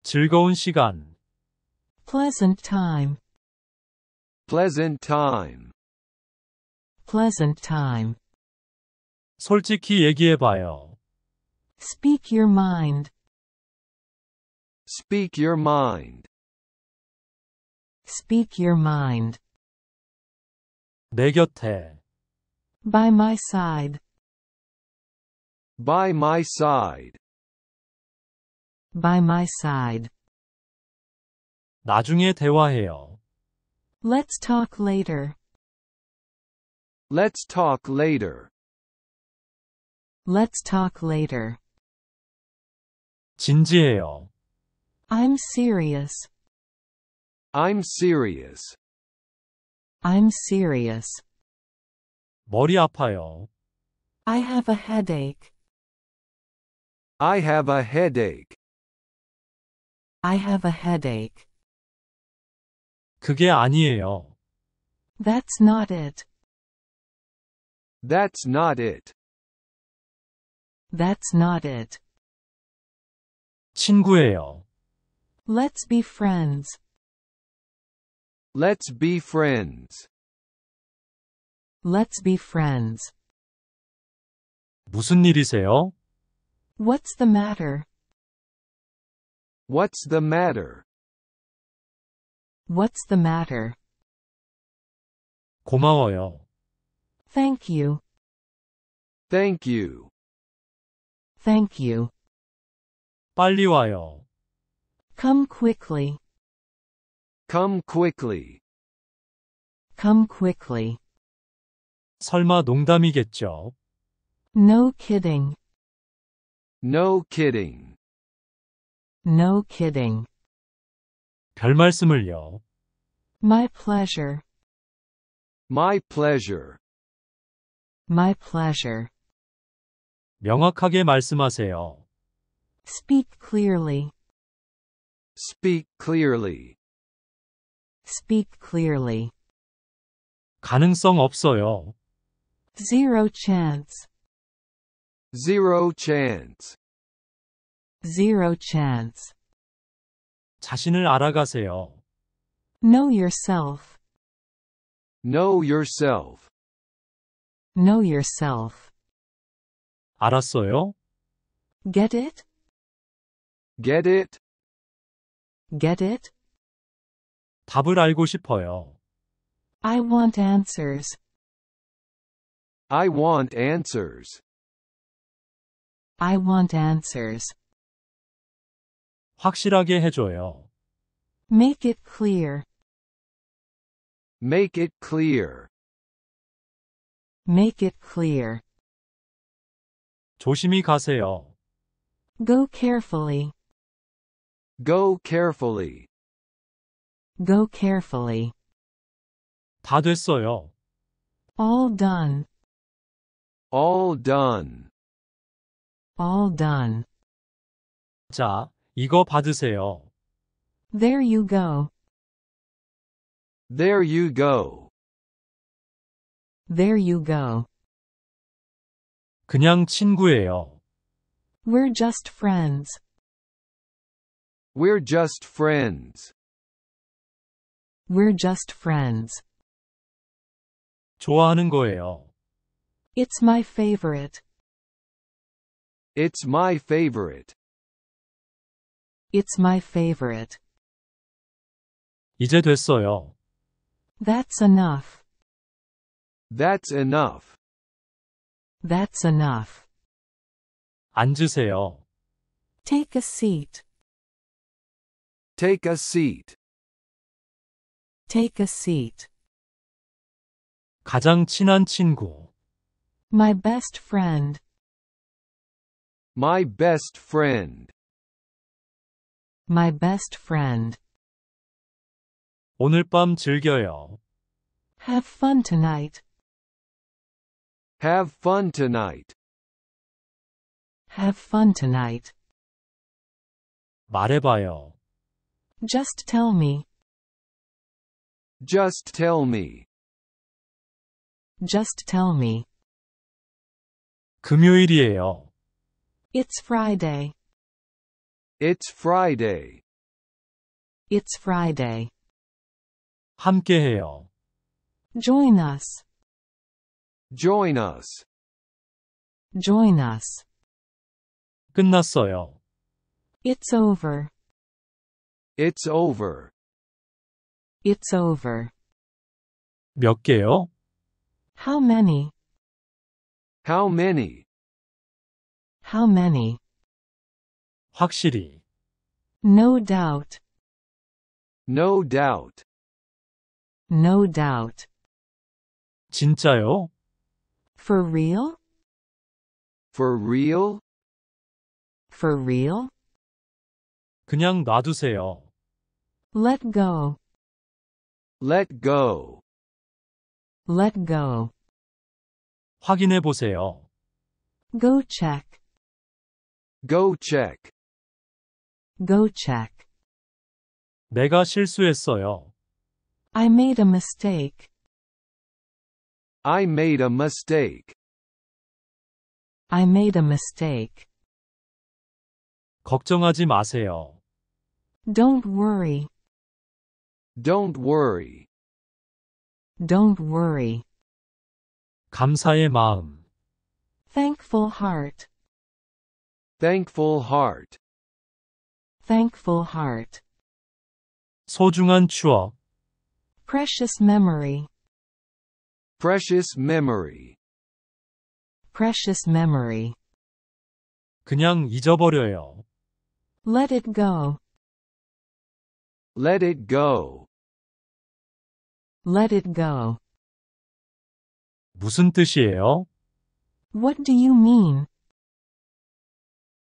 즐거운 시간. Pleasant time. Pleasant time. Pleasant time. 솔직히 얘기해봐요. Speak your mind. Speak your mind. Speak your mind. 내 곁에. By my side. By my side. By my side. 나중에 대화해요. Let's talk later. Let's talk later. Let's talk later. 진지해요. I'm serious. I'm serious. I'm serious. 머리 아파요. I have a headache. I have a headache. I have a headache. 그게 아니에요. That's not it. That's not it. That's not it. 친구예요. Let's be friends. Let's be friends. Let's be friends. 무슨 일이세요? What's the matter? What's the matter? What's the matter? 고마워요. Thank you. Thank you. Thank you. 빨리 와요. Come quickly. Come quickly. Come quickly. 설마 농담이겠죠? No kidding. No kidding. No kidding. 별 말씀을요. My pleasure. My pleasure. My pleasure. 명확하게 말씀하세요. Speak clearly. Speak clearly. Speak clearly. 가능성 없어요. Zero chance. Zero chance. Zero chance. 자신을 알아가세요. Know yourself. Know yourself. Know yourself. 알았어요? Get it? Get it? Get it? 답을 알고 싶어요. I want answers. I want answers. I want answers. 확실하게 해줘요. Make it clear. Make it clear. Make it clear. 조심히 가세요. Go carefully. Go carefully. Go carefully. 다 됐어요. All done. All done. All done. 자, 이거 받으세요. There you go. There you go. There you go. 그냥 친구예요. We're just friends. We're just friends. We're just friends. 좋아하는 거예요. It's my favorite. It's my favorite. It's my favorite. 이제 됐어요. That's enough. That's enough. That's enough. 앉으세요. Take a seat. Take a seat. Take a seat. 가장 친한 친구. My best friend. My best friend. My best friend. 오늘 밤 즐겨요. Have fun tonight. Have fun tonight. Have fun tonight. 말해봐요. Just tell me. Just tell me. Just tell me. 금요일이에요. It's Friday. It's Friday. It's Friday. 함께해요. Join us. Join us. Join us. 끝났어요. It's over. It's over. It's over. 몇 개요? How many? How many? How many? 확실히. No doubt. No doubt. No doubt. 진짜요? For real? For real? For real? 그냥 놔두세요. Let go. Let go. Let go. 확인해 보세요. Go check. Go check. Go check. 내가 실수했어요. I made a mistake. I made a mistake. I made a mistake. 걱정하지 마세요. Don't worry. Don't worry. Don't worry. 감사의 마음. Thankful heart. Thankful heart. Thankful heart. 소중한 추억. Precious memory. Precious memory. Precious memory. 그냥 잊어버려요. Let it go. Let it go. Let it go. 무슨 뜻이에요? What do you mean?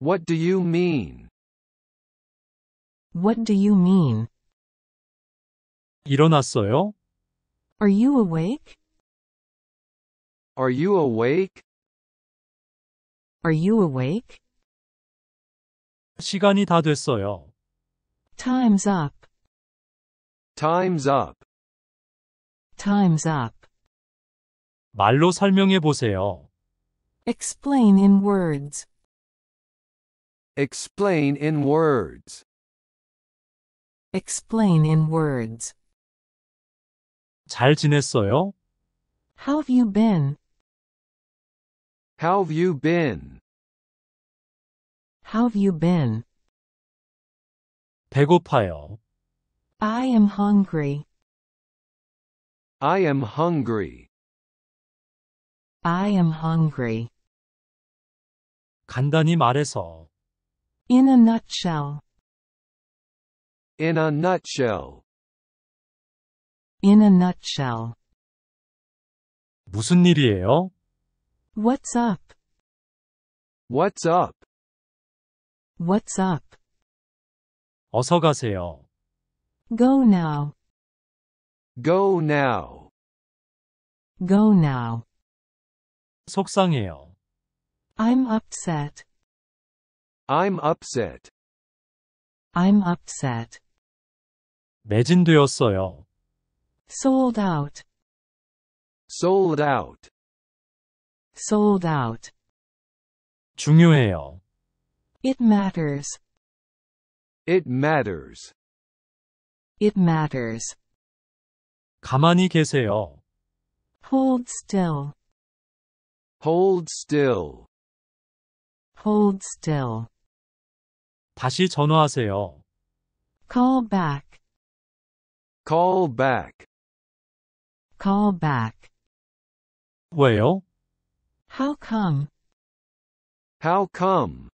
What do you mean? What do you mean? 일어났어요? Are you awake? Are you awake? Are you awake? 시간이 다 됐어요. Time's up. Time's up. Time's up. 말로 설명해 보세요. Explain in words. Explain in words. Explain in words. 잘 지냈어요? How have you been? How've you been? How've you been? 배고파요. I am hungry. I am hungry. I am hungry. 간단히 말해서 in a nutshell. In a nutshell. In a nutshell. 무슨 일이에요? What's up? What's up? What's up? 어서 가세요. Go now. Go now. Go now. 속상해요. I'm upset. I'm upset. I'm upset. 매진되었어요. Sold out. Sold out. Sold out. 중요해요. It matters. It matters. It matters. 가만히 계세요. Hold still. Hold still. Hold still. 다시 전화하세요. call back, Call back. call back. 왜요? How come, How come?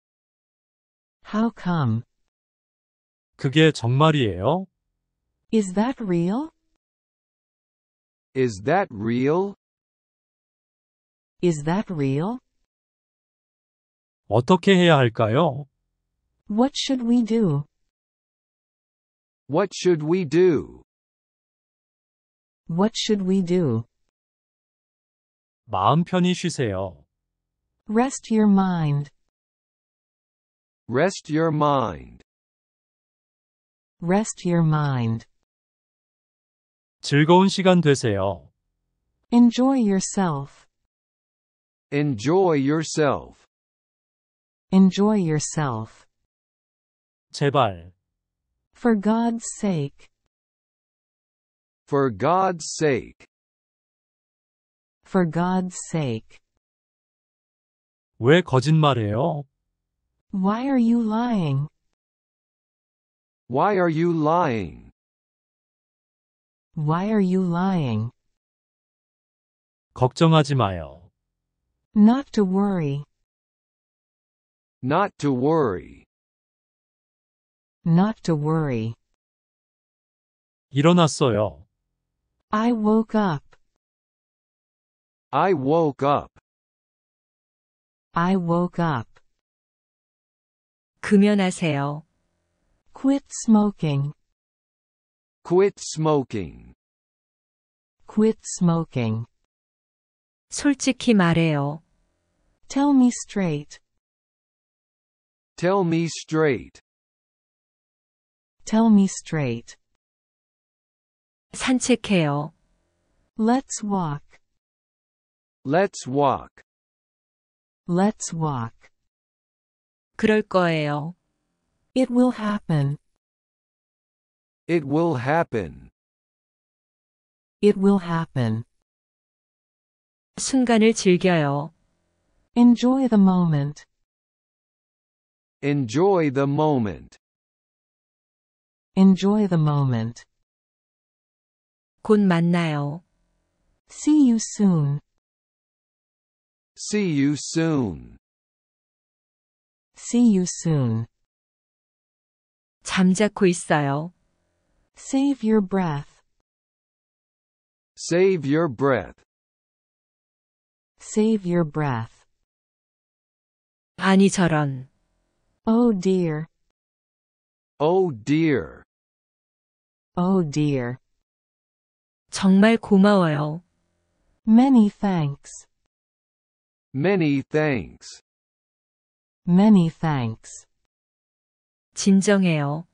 how come? 그게 정말이에요? Is that real? Is that real? Is that real? 어떻게 해야 할까요? What should we do? What should we do? What should we do? 마음 편히 쉬세요. Rest your mind. Rest your mind. Rest your mind. 즐거운 시간 되세요. Enjoy yourself. Enjoy yourself. Enjoy yourself. 제발. For God's sake. For God's sake. For God's sake. 왜 거짓말해요? Why are you lying? Why are you lying? Why are you lying? 걱정하지 마요. Not to worry. Not to worry. Not to worry. 일어났어요. I woke up. I woke up. I woke up. 금연하세요. Quit smoking. Quit smoking. Quit smoking. 솔직히 말해요. Tell me straight. Tell me straight. Tell me straight. 산책해요. Let's walk. Let's walk. Let's walk. 그럴 거예요. It will happen. It will happen. It will happen. 순간을 즐겨요. Enjoy the moment. Enjoy the moment. Enjoy the moment. 곧 만나요. See you soon. See you soon. See you soon. 잠자코 있어요. Save your breath. Save your breath. Save your breath. 아니 저런. Oh dear. Oh dear. Oh dear. 정말 고마워요. Many thanks. Many thanks. Many thanks. 진정해요.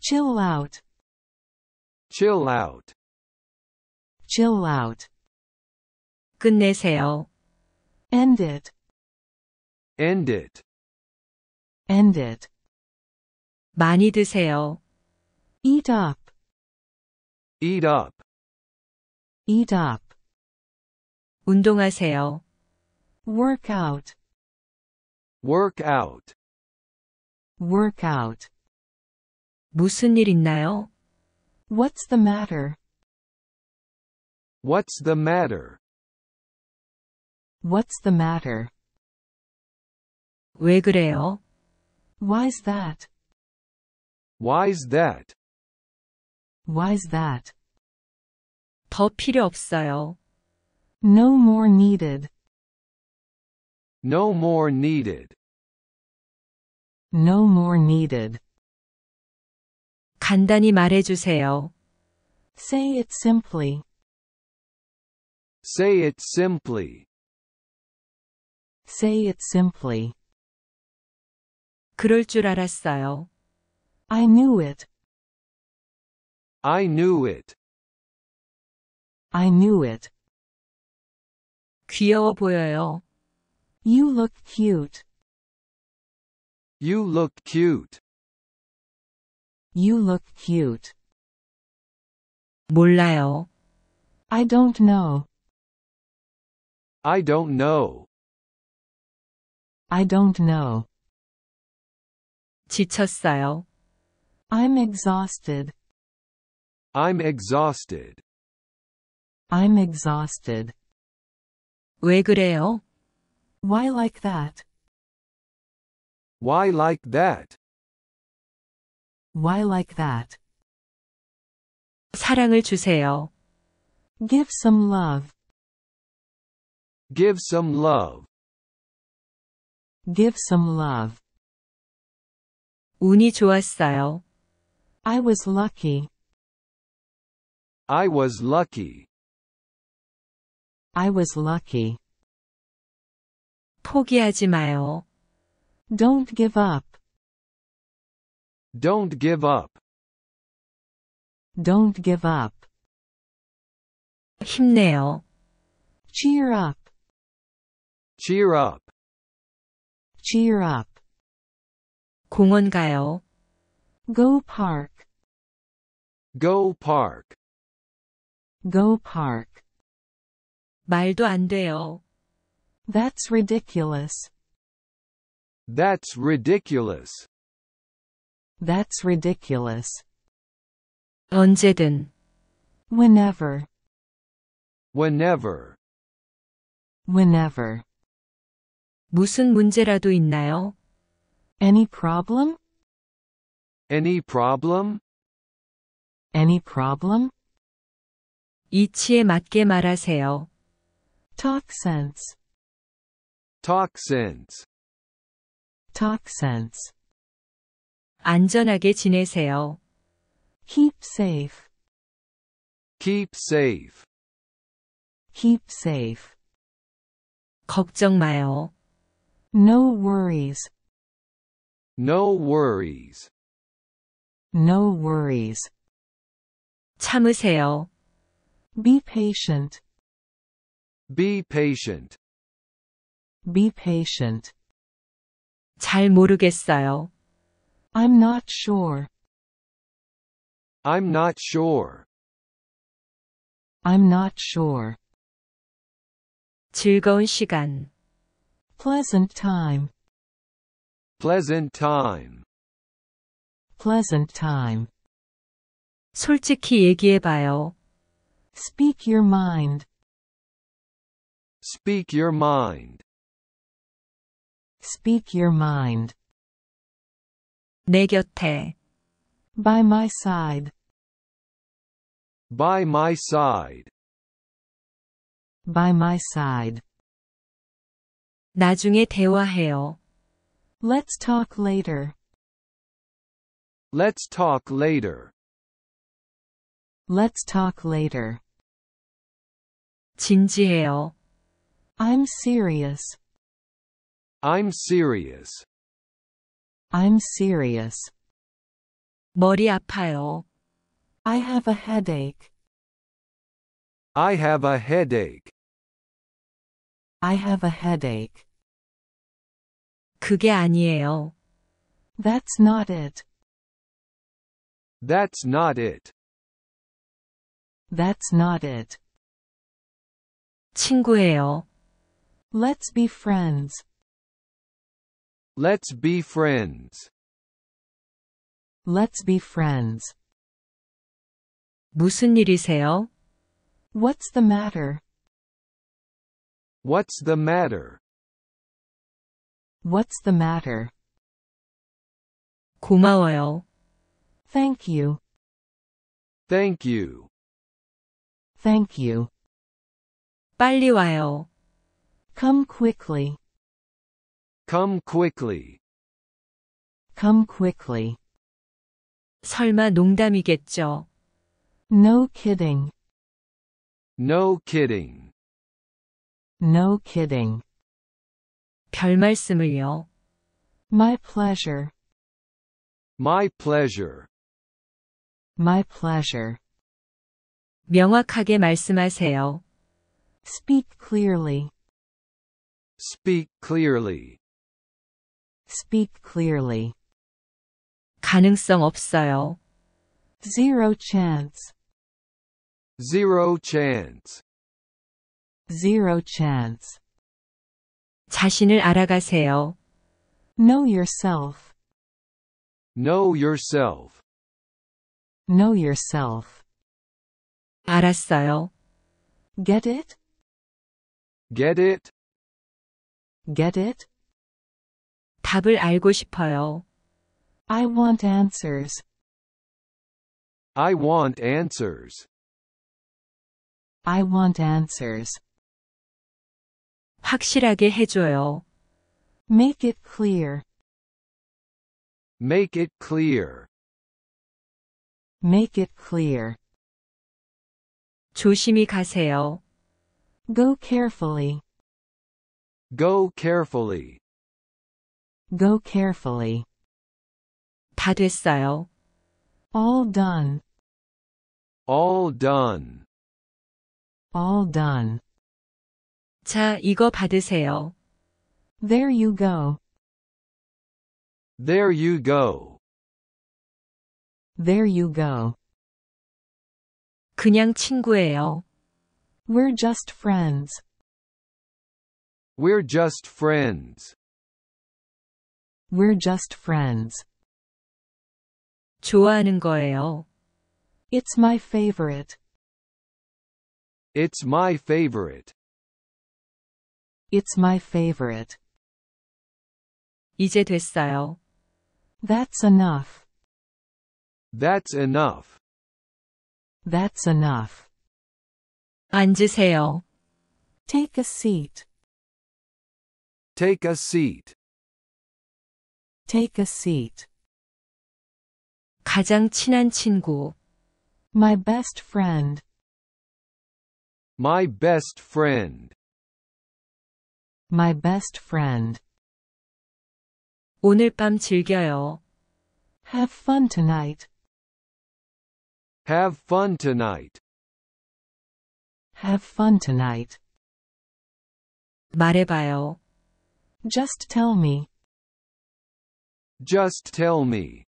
Chill out. Chill out. Chill out. 끝내세요. End it. End it. End it. 많이 드세요. Eat up. Eat up. Eat up. 운동하세요. Work out. Work out. Work out. 무슨 일 있나요? What's the matter? What's the matter? What's the matter? 왜 그래요? Why's that? Why's that? Why's that? 더 필요 없어요. No more needed. No more needed. No more needed. 간단히 말해주세요. Say it simply. Say it simply. Say it simply. 그럴 줄 알았어요. I knew it. I knew it. I knew it. 귀여워 보여요. You look cute. You look cute. You look cute. 몰라요. I don't know. I don't know. I don't know. 지쳤어요. I'm exhausted. I'm exhausted. I'm exhausted. 왜 그래요? Why like that? Why like that? Why like that? 사랑을 주세요. Give some love. Give some love. Give some love. 운이 좋았어요. I was lucky. I was lucky. I was lucky. 포기하지 마요. Don't give up. Don't give up. Don't give up. 힘내요. Cheer up. Cheer up. Cheer up. 공원 가요. Go park. Go park. Go park. 말도 안 돼요. That's ridiculous. That's ridiculous. That's ridiculous. 언제든. Whenever. Whenever. Whenever. 무슨 문제라도 있나요? Any problem? Any problem? Any problem? 이치에 맞게 말하세요. Talk sense. Talk sense. Talk sense. 안전하게 지내세요. Keep safe. Keep safe. Keep safe. 걱정 마요. No worries. No worries. No worries. 참으세요. Be patient. Be patient. Be patient. 잘 모르겠어요. I'm not sure. I'm not sure. I'm not sure. 즐거운 시간. Pleasant time. Pleasant time. Pleasant time. 솔직히 얘기해봐요. Speak your mind. Speak your mind. Speak your mind. 내 곁에. By my side. By my side. By my side. 나중에 대화해요. Let's talk later. Let's talk later. Let's talk later. 진지해요. I'm serious. I'm serious. I'm serious. 머리 아파요. I have a headache. I have a headache. I have a headache. 그게 아니에요. That's not it. That's not it. That's not it. 친구예요. Let's be friends. Let's be friends. Let's be friends. 무슨 일이세요? What's the matter? What's the matter? What's the matter? 고마워요. Thank you. Thank you. Thank you. 빨리 와요. Come quickly. Come quickly. Come quickly. 설마 농담이겠죠? No kidding. No kidding. No kidding. 별 말씀을요. My pleasure. My pleasure. My pleasure. 명확하게 말씀하세요. Speak clearly. Speak clearly. Speak clearly. 가능성 없어요. Zero chance. Zero chance. Zero chance. 자신을 알아가세요. Know yourself. Know yourself. Know yourself. 알았어요. Get it? Get it? Get it? 답을 알고 싶어요. I want answers. I want answers. I want answers. 확실하게 해줘요. Make it clear. Make it clear. Make it clear. 조심히 가세요. Go carefully. Go carefully. Go carefully. 다 됐어요. All done. All done. All done. 자, 이거 받으세요. There you go. There you go. There you go. 그냥 친구예요. We're just friends. We're just friends. We're just friends. 좋아하는 거예요. It's my favorite. It's my favorite. It's my favorite. 이제 됐어요. That's enough. That's enough. That's enough. 앉으세요. Take a seat. Take a seat. Take a seat. 가장 친한 친구. My best friend. My best friend. My best friend. 오늘 밤 즐겨요. Have fun tonight. Have fun tonight. Have fun tonight. 말해봐요. Just tell me. Just tell me.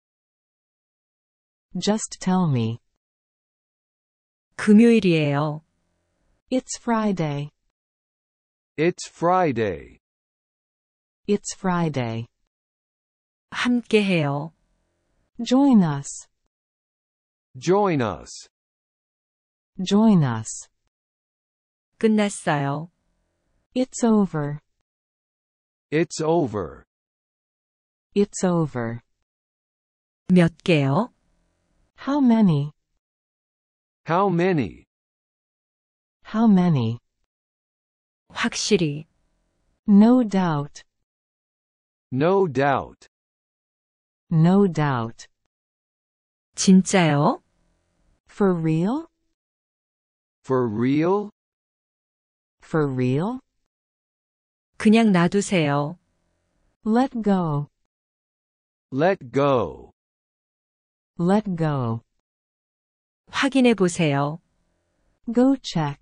Just tell me. 금요일이에요. It's Friday. It's Friday. It's Friday. 함께해요. Join us. Join us. Join us. 끝났어요. It's over. It's over. It's over. 몇 개요? How many? How many? How many? 확실히. No doubt. No doubt. No doubt. 진짜요? For real? For real? For real? 그냥 놔두세요. Let go. Let go. Let go. 확인해 보세요. Go check.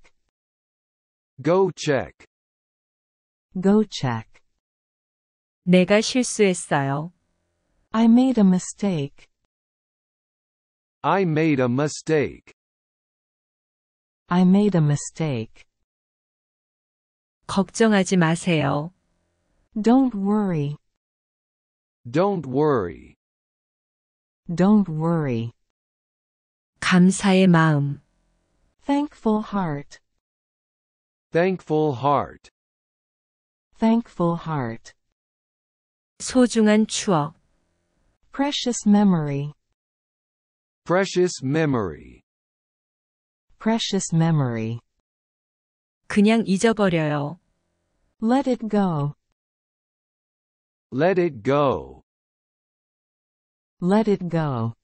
Go check. Go check. 내가 실수했어요. I made a mistake. I made a mistake. I made a mistake. 걱정하지 마세요. Don't worry. Don't worry. Don't worry. 감사의 마음. Thankful heart. Thankful heart. Thankful heart. 소중한 추억. Precious memory. Precious memory. Precious memory. 그냥 잊어버려요. Let it go. Let it go. Let it go.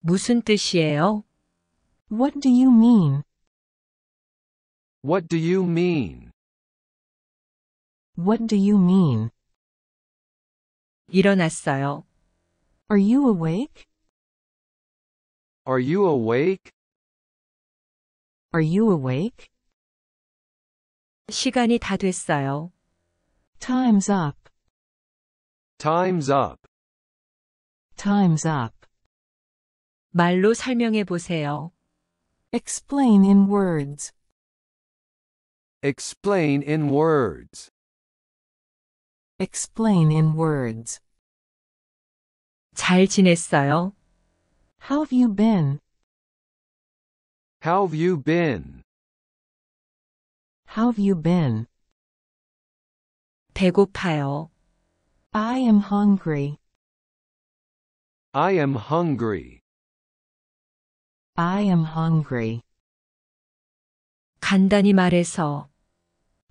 무슨 뜻이에요? What do you mean? What do you mean? What do you mean? 일어났어요. Are you awake? Are you awake? Are you awake? 시간이 다 됐어요. Time's up. Time's up. Time's up. 말로 설명해 보세요. Explain in words. Explain in words. Explain in words. 잘 지냈어요? How have you been? How have you been? How've you been? 배고파요. I am hungry. I am hungry. I am hungry. 간단히 말해서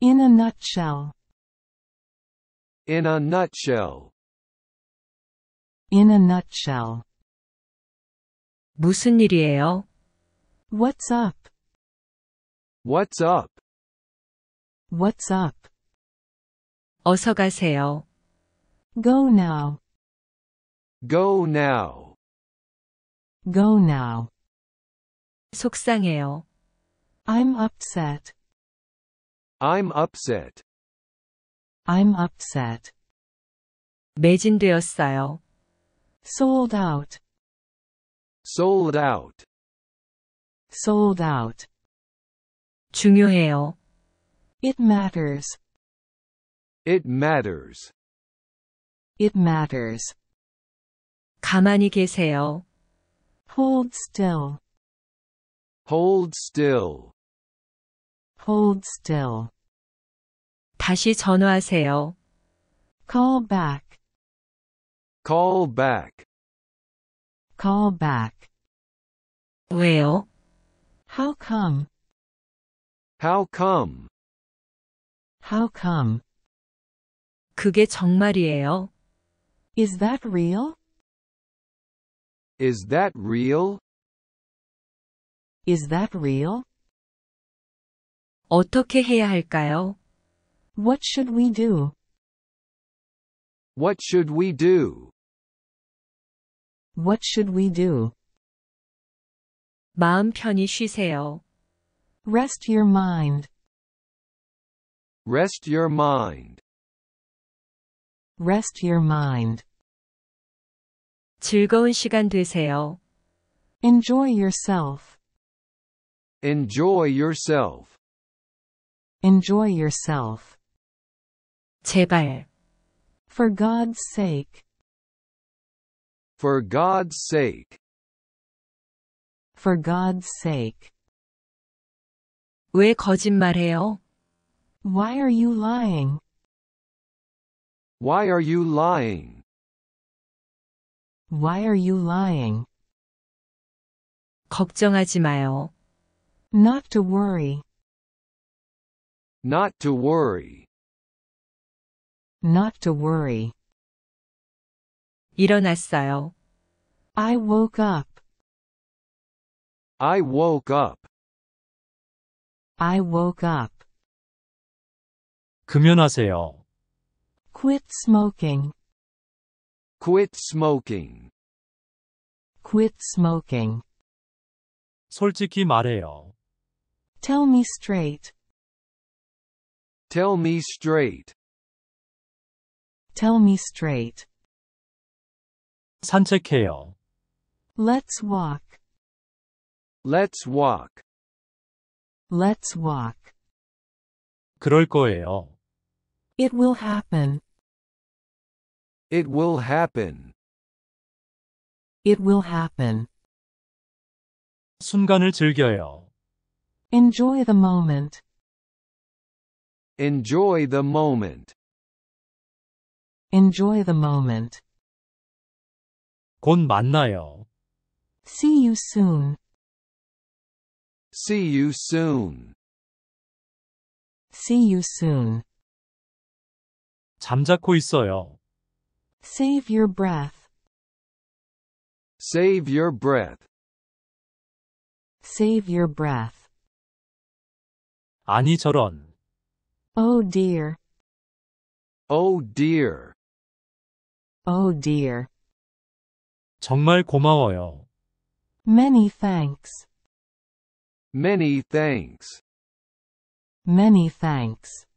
In a nutshell. In a nutshell. In a nutshell. 무슨 일이에요? What's up? What's up? What's up? 어서 가세요. Go now. Go now. Go now. 속상해요. I'm upset. I'm upset. I'm upset. 매진되었어요. Sold out. Sold out. Sold out. 중요해요. It matters. It matters. It matters. 가만히 계세요. Hold still. Hold still. Hold still. 다시 전화하세요. Call back. Call back. Call back. 왜요? How come? How come? How come? 그게 정말이에요. Is that real? Is that real? Is that real? 어떻게 해야 할까요? What should we do? What should we do? What should we do? 마음 편히 쉬세요. Rest your mind. Rest your mind. Rest your mind. 즐거운 시간 되세요. Enjoy yourself. Enjoy yourself. Enjoy yourself. 제발. For God's sake. For God's sake. For God's sake. 왜 거짓말해요? Why are you lying? Why are you lying? Why are you lying? 걱정하지 마요. Not to worry. Not to worry. Not to worry. 일어났어요. I woke up. I woke up. I woke up. 금연하세요. Quit smoking. Quit smoking. Quit smoking. 솔직히 말해요. Tell me straight. Tell me straight. Tell me straight. 산책해요. Let's walk. Let's walk. Let's walk. 그럴 거예요. It will happen. It will happen. It will happen. 순간을 즐겨요. Enjoy the moment. Enjoy the moment. Enjoy the moment. 곧 만나요. See you soon. See you soon. See you soon. 잠자코 있어요. Save your breath. Save your breath. Save your breath. 아니 저런. Oh dear. Oh dear. Oh dear. 정말 고마워요. Many thanks. Many thanks. Many thanks.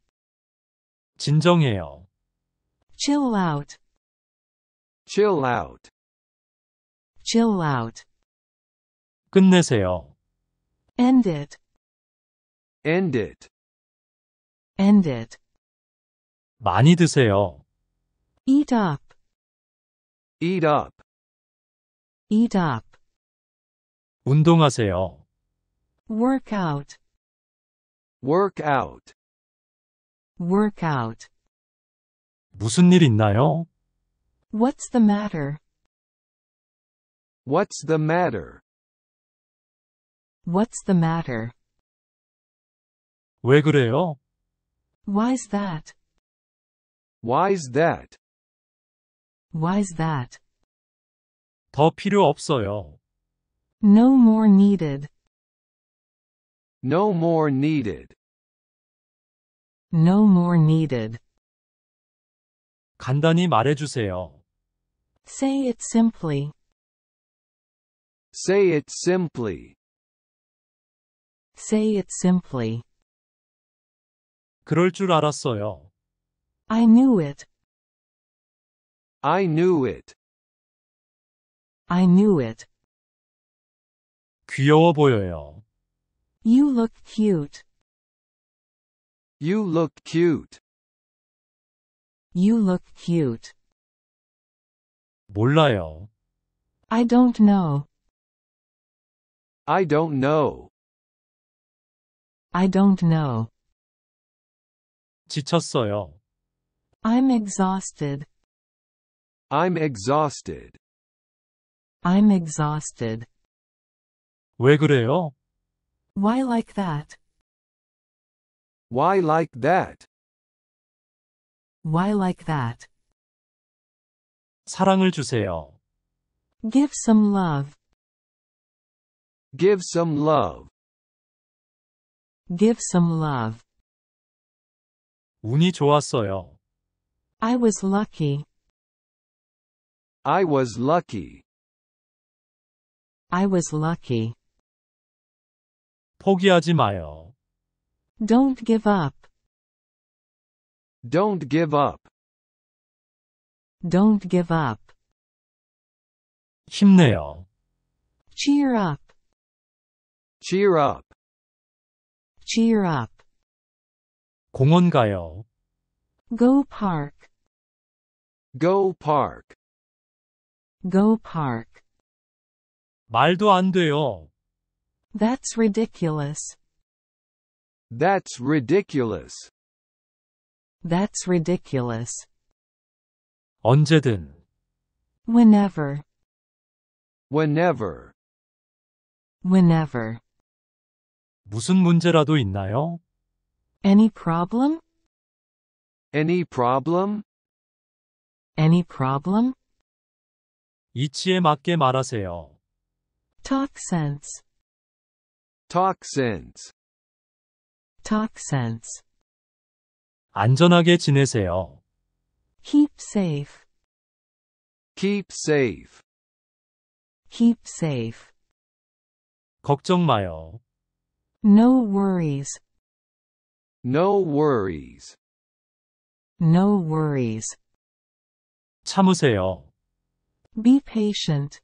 진정해요. Chill out. Chill out. Chill out. 끝내세요. End it. End it. End it. 많이 드세요. Eat up. Eat up. Eat up. 운동하세요. Work out. Work out. Work out. 무슨 일 있나요? What's the matter? What's the matter? What's the matter? 왜 그래요? Why's that? Why's that? Why's that? 더 필요 없어요. No more needed. No more needed. No more needed. 간단히 말해주세요. Say it simply. Say it simply. Say it simply. 그럴 줄 알았어요. I knew it. I knew it. I knew it. 귀여워 보여요. You look cute. You look cute. You look cute. 몰라요. I don't know. I don't know. I don't know. 지쳤어요. I'm exhausted. I'm exhausted. I'm exhausted. 왜 그래요? Why like that? Why like that? Why like that? 사랑을 주세요. Give some love. Give some love. Give some love. 운이 좋았어요. I was lucky. I was lucky. I was lucky. 포기하지 마요. Don't give up. Don't give up. Don't give up. 힘내요. Cheer up. Cheer up. Cheer up. 공원 가요. Go park. Go park. Go park. 말도 안 돼요. That's ridiculous. That's ridiculous. That's ridiculous. 언제든 whenever whenever whenever 무슨 문제라도 있나요? Any problem? Any problem? Any problem? 이치에 맞게 말하세요. Talk sense. Talk sense. Talk sense. 안전하게 지내세요. Keep safe. Keep safe. Keep safe. 걱정 마요. No worries. No worries. No worries. 참으세요. Be patient.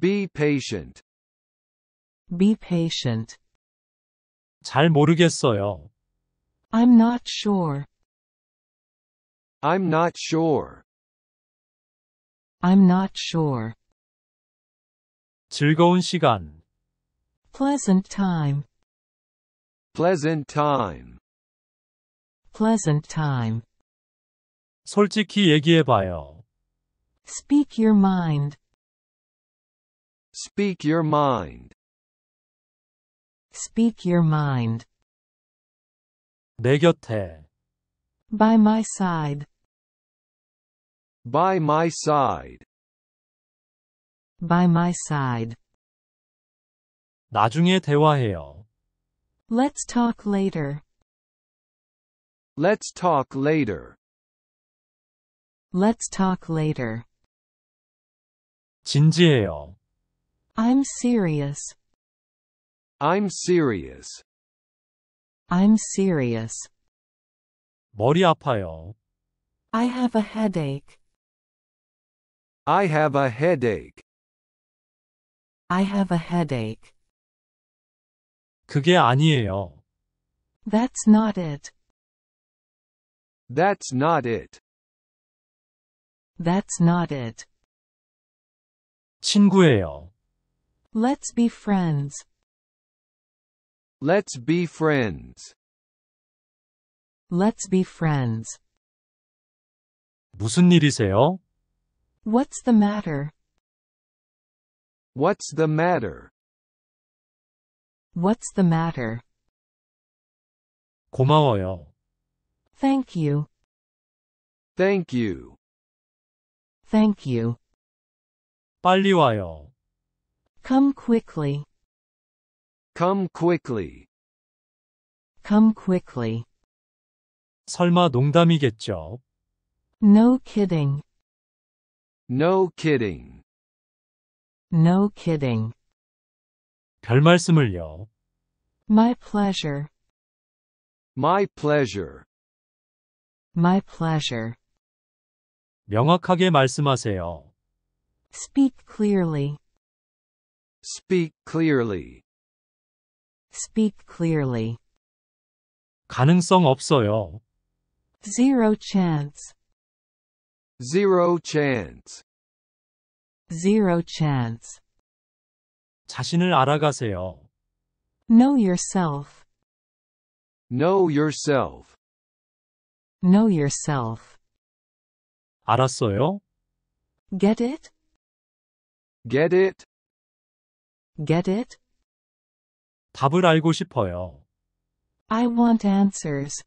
Be patient. Be patient. 잘 모르겠어요. I'm not sure. I'm not sure. I'm not sure. 즐거운 시간. Pleasant time. Pleasant time. Pleasant time. 솔직히 얘기해봐요. Speak your mind. Speak your mind. Speak your mind. 내 곁에 by my side by my side by my side 나중에 대화해요. Let's talk later. Let's talk later. Let's talk later. 진지해요. I'm serious. I'm serious. I'm serious. 머리 아파요. I have a headache. I have a headache. I have a headache. 그게 아니에요. That's not it. That's not it. That's not it. 친구예요. Let's be friends. Let's be friends. Let's be friends. 무슨 일이세요? What's the matter? What's the matter? What's the matter? 고마워요. Thank you. Thank you. Thank you. 빨리 와요. Come quickly. Come quickly. Come quickly. 설마 농담이겠죠? No kidding. No kidding. No kidding. 별 말씀을요. My pleasure. My pleasure. My pleasure. 명확하게 말씀하세요. Speak clearly. Speak clearly. Speak clearly. 가능성 없어요. Zero chance. Zero chance. Zero chance. 자신을 알아가세요. Know yourself. Know yourself. Know yourself. 알았어요? Get it? Get it? Get it? 답을 알고 싶어요. I want answers.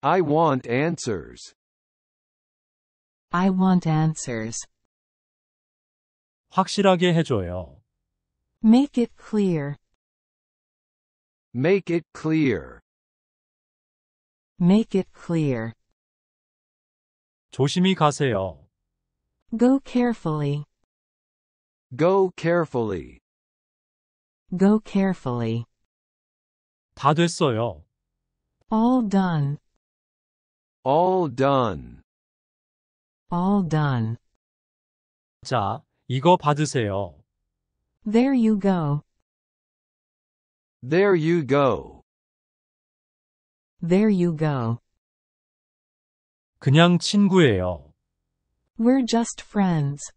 I want answers. I want answers. 확실하게 해줘요. Make it clear. Make it clear. Make it clear. 조심히 가세요. Go carefully. Go carefully. Go carefully. 다 됐어요. All done. All done. All done. 자, 이거 받으세요. There you go. There you go. There you go. 그냥 친구예요. We're just friends.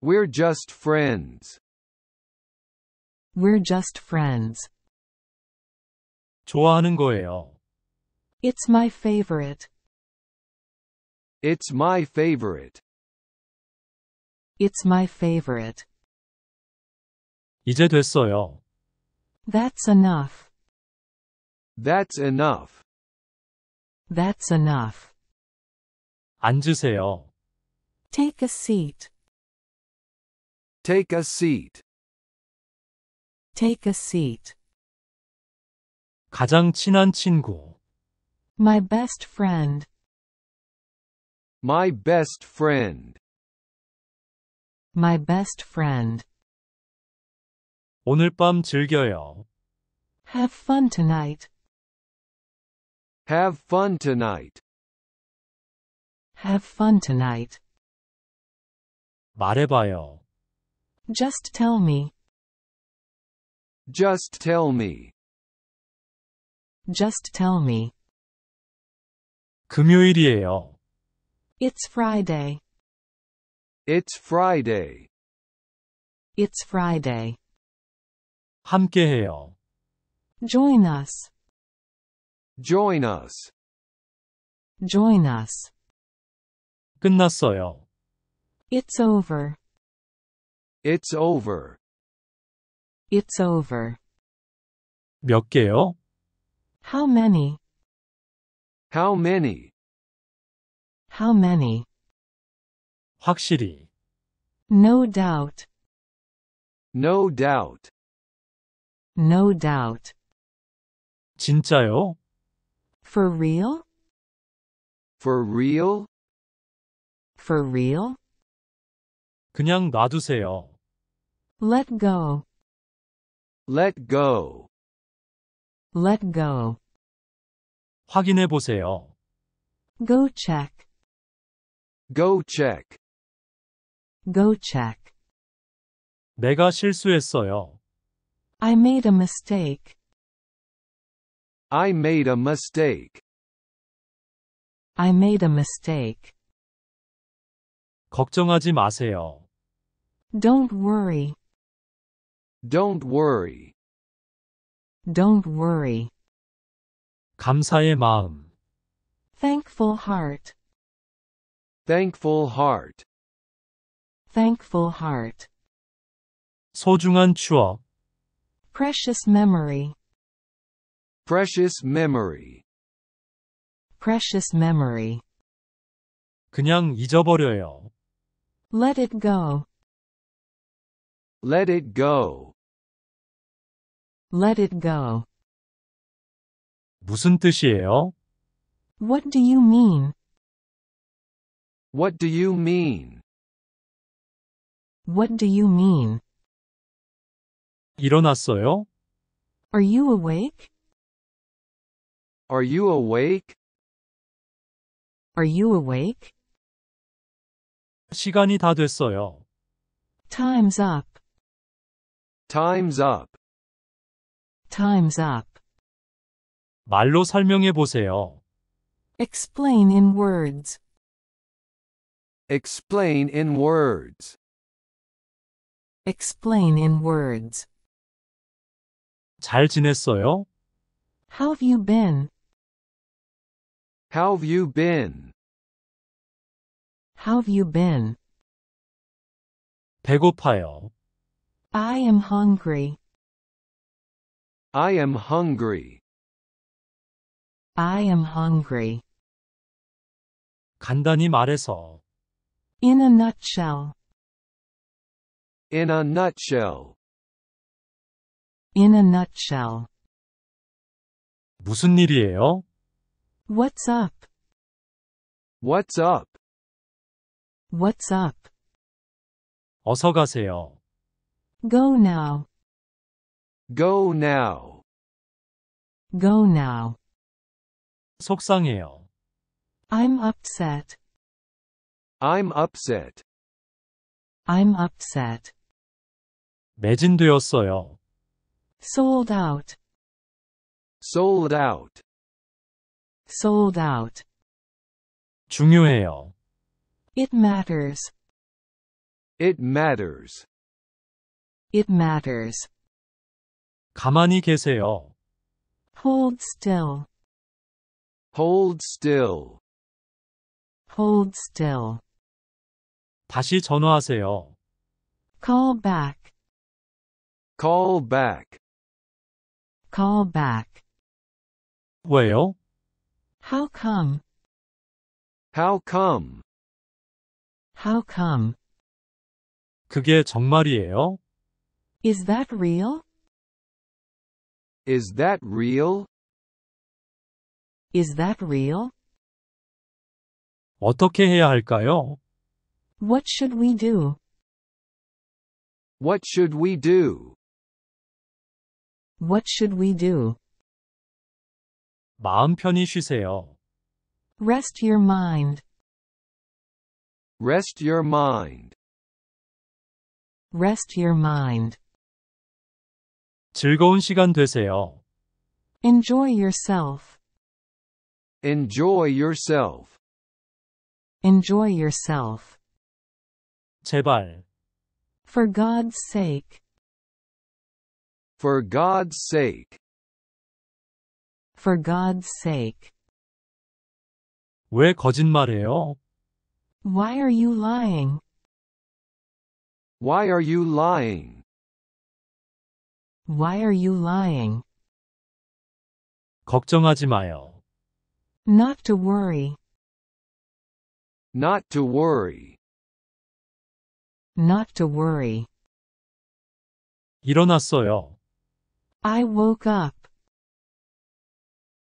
We're just friends. We're just friends. 좋아하는 거예요. It's my favorite. It's my favorite. It's my favorite. 이제 됐어요. That's enough. That's enough. That's enough. 앉으세요. Take a seat. Take a seat. Take a seat. 가장 친한 친구. My best friend. My best friend. My best friend. 오늘 밤 즐겨요. Have fun tonight. Have fun tonight. Have fun tonight. 말해봐요. Just tell me. Just tell me. Just tell me. 금요일이에요. It's Friday. It's Friday. It's Friday. 함께해요. Join us. Join us. Join us. 끝났어요. It's over. It's over. It's over. 몇 개요? How many? How many? How many? 확실히. No doubt. No doubt. No doubt. 진짜요? For real? For real? For real? 그냥 놔두세요. Let go. Let go. Let go. 확인해 보세요. Go check. Go check. Go check. 내가 실수했어요. I made a mistake. I made a mistake. I made a mistake. 걱정하지 마세요. Don't worry. Don't worry. Don't worry. 감사의 마음. Thankful heart. Thankful heart. Thankful heart. 소중한 추억. Precious memory. Precious memory. Precious memory. 그냥 잊어버려요. Let it go. Let it go. Let it go. 무슨 뜻이에요? What do you mean? What do you mean? What do you mean? 일어났어요? Are you awake? Are you awake? Are you awake? 시간이 다 됐어요. Time's up. Time's up. Time's up. 말로 설명해 보세요. Explain in words. Explain in words. Explain in words. 잘 지냈어요? How have you been? How've you been? How've you been? 배고파요. I am hungry. I am hungry. I am hungry. 간단히 말해서 In a nutshell. In a nutshell. In a nutshell. 무슨 일이에요? What's up? What's up? What's up? 어서 가세요. Go now. Go now. Go now. 속상해요. I'm upset. I'm upset. I'm upset. 매진되었어요. Sold out. Sold out. Sold out. 중요해요. It matters. It matters. It matters. 가만히 계세요. Hold still. Hold still. Hold still. 다시 전화하세요. Call back. Call back. Call back. 왜요? How come? How come? How come? 그게 정말이에요? Is that real? Is that real? Is that real? 어떻게 해야 할까요? What should we do? What should we do? What should we do? 마음 편히 쉬세요. Rest your mind. Rest your mind. Rest your mind. 즐거운 시간 되세요. Enjoy yourself. Enjoy yourself. Enjoy yourself. 제발. For God's sake. For God's sake. For God's sake. 왜 거짓말해요? Why are you lying? Why are you lying? Why are you lying? 걱정하지 마요. Not to worry. Not to worry. Not to worry. 일어났어요. I woke up.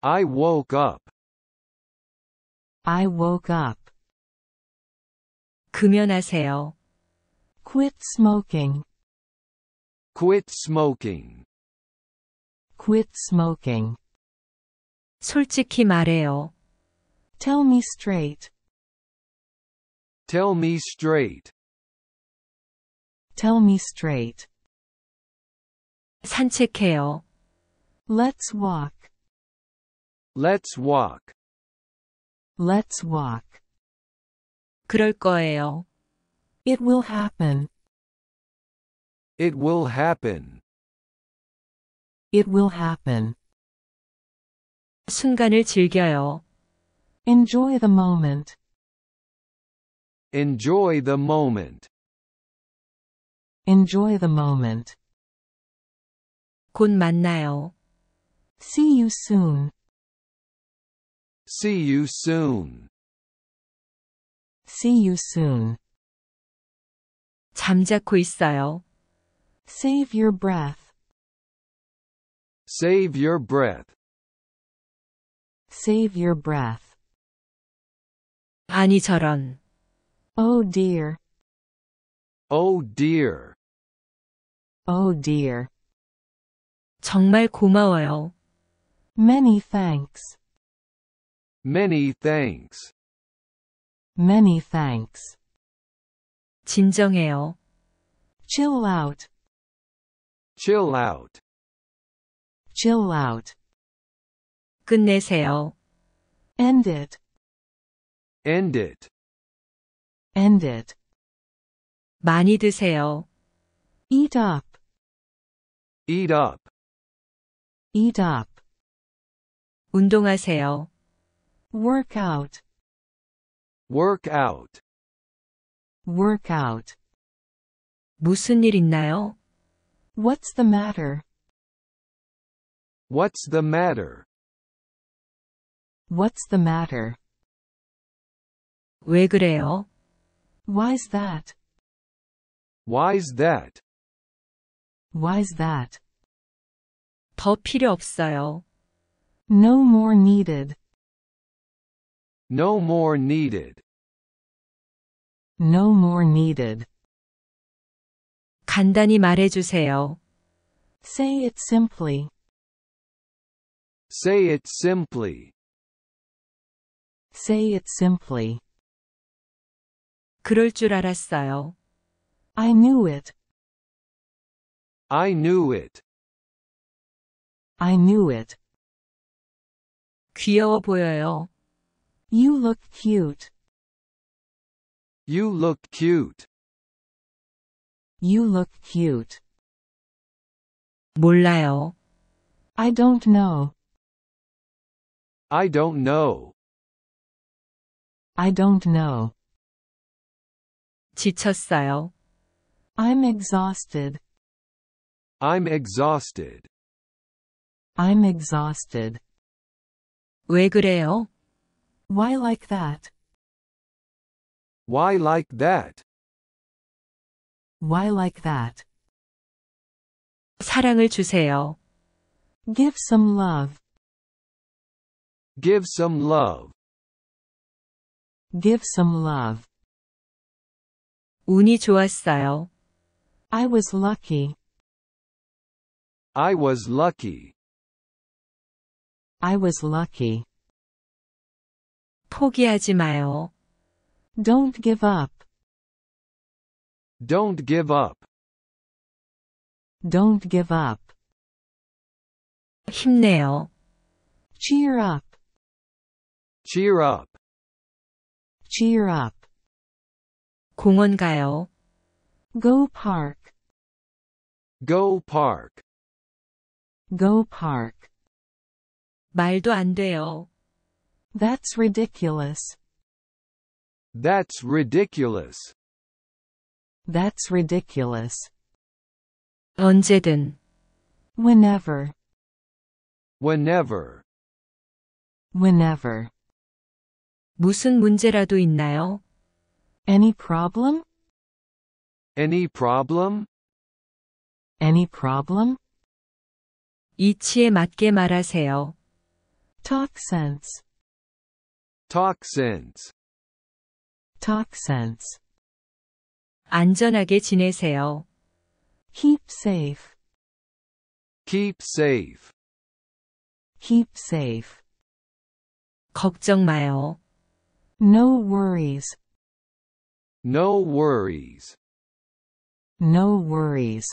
I woke up. I woke up. 금연하세요. Quit smoking. Quit smoking. Quit smoking. 솔직히 말해요. Tell me straight. Tell me straight. Tell me straight. 산책해요. Let's walk. Let's walk. Let's walk. 그럴 거예요. It will happen. It will happen. It will happen. 순간을 즐겨요. Enjoy the moment. Enjoy the moment. Enjoy the moment. 곧 만나요. See you soon. See you soon. See you soon. 잠자코 있어요. Save your breath. Save your breath. Save your breath. 아니 저런. Oh dear. Oh dear. Oh dear. 정말 고마워요. Many thanks. Many thanks. Many thanks. 진정해요. Chill out chill out chill out 끝내세요 end it end it end it 많이 드세요 eat up eat up eat up 운동하세요 work out work out work out 무슨 일 있나요? What's the matter? What's the matter? What's the matter? 왜 그래요? Why's that? Why's that? Why's that? 더 필요 없어요. No more needed. No more needed. No more needed. 간단히 말해주세요. Say it simply. Say it simply. Say it simply. 그럴 줄 알았어요. I knew it. I knew it. I knew it. 귀여워 보여요. You look cute. You look cute. You look cute. 몰라요. I don't know. I don't know. I don't know. 지쳤어요. I'm exhausted. I'm exhausted. I'm exhausted. 왜 그래요? Why like that? Why like that? Why like that? 사랑을 주세요. Give some love. Give some love. Give some love. 운이 좋았어요. I was lucky. I was lucky. I was lucky. 포기하지 마요. Don't give up. Don't give up. Don't give up. 힘내요. Cheer up. Cheer up. Cheer up. 공원 가요. Go park. Go park. Go park. 말도 안 돼요. That's ridiculous. That's ridiculous. That's ridiculous. 언제든. Whenever. Whenever. Whenever. 무슨 문제라도 있나요? Any problem? Any problem? Any problem? 이치에 맞게 말하세요. Talk sense. Talk sense. Talk sense. 안전하게 지내세요. Keep safe. Keep safe. Keep safe. 걱정 마요. No worries. No worries. No worries.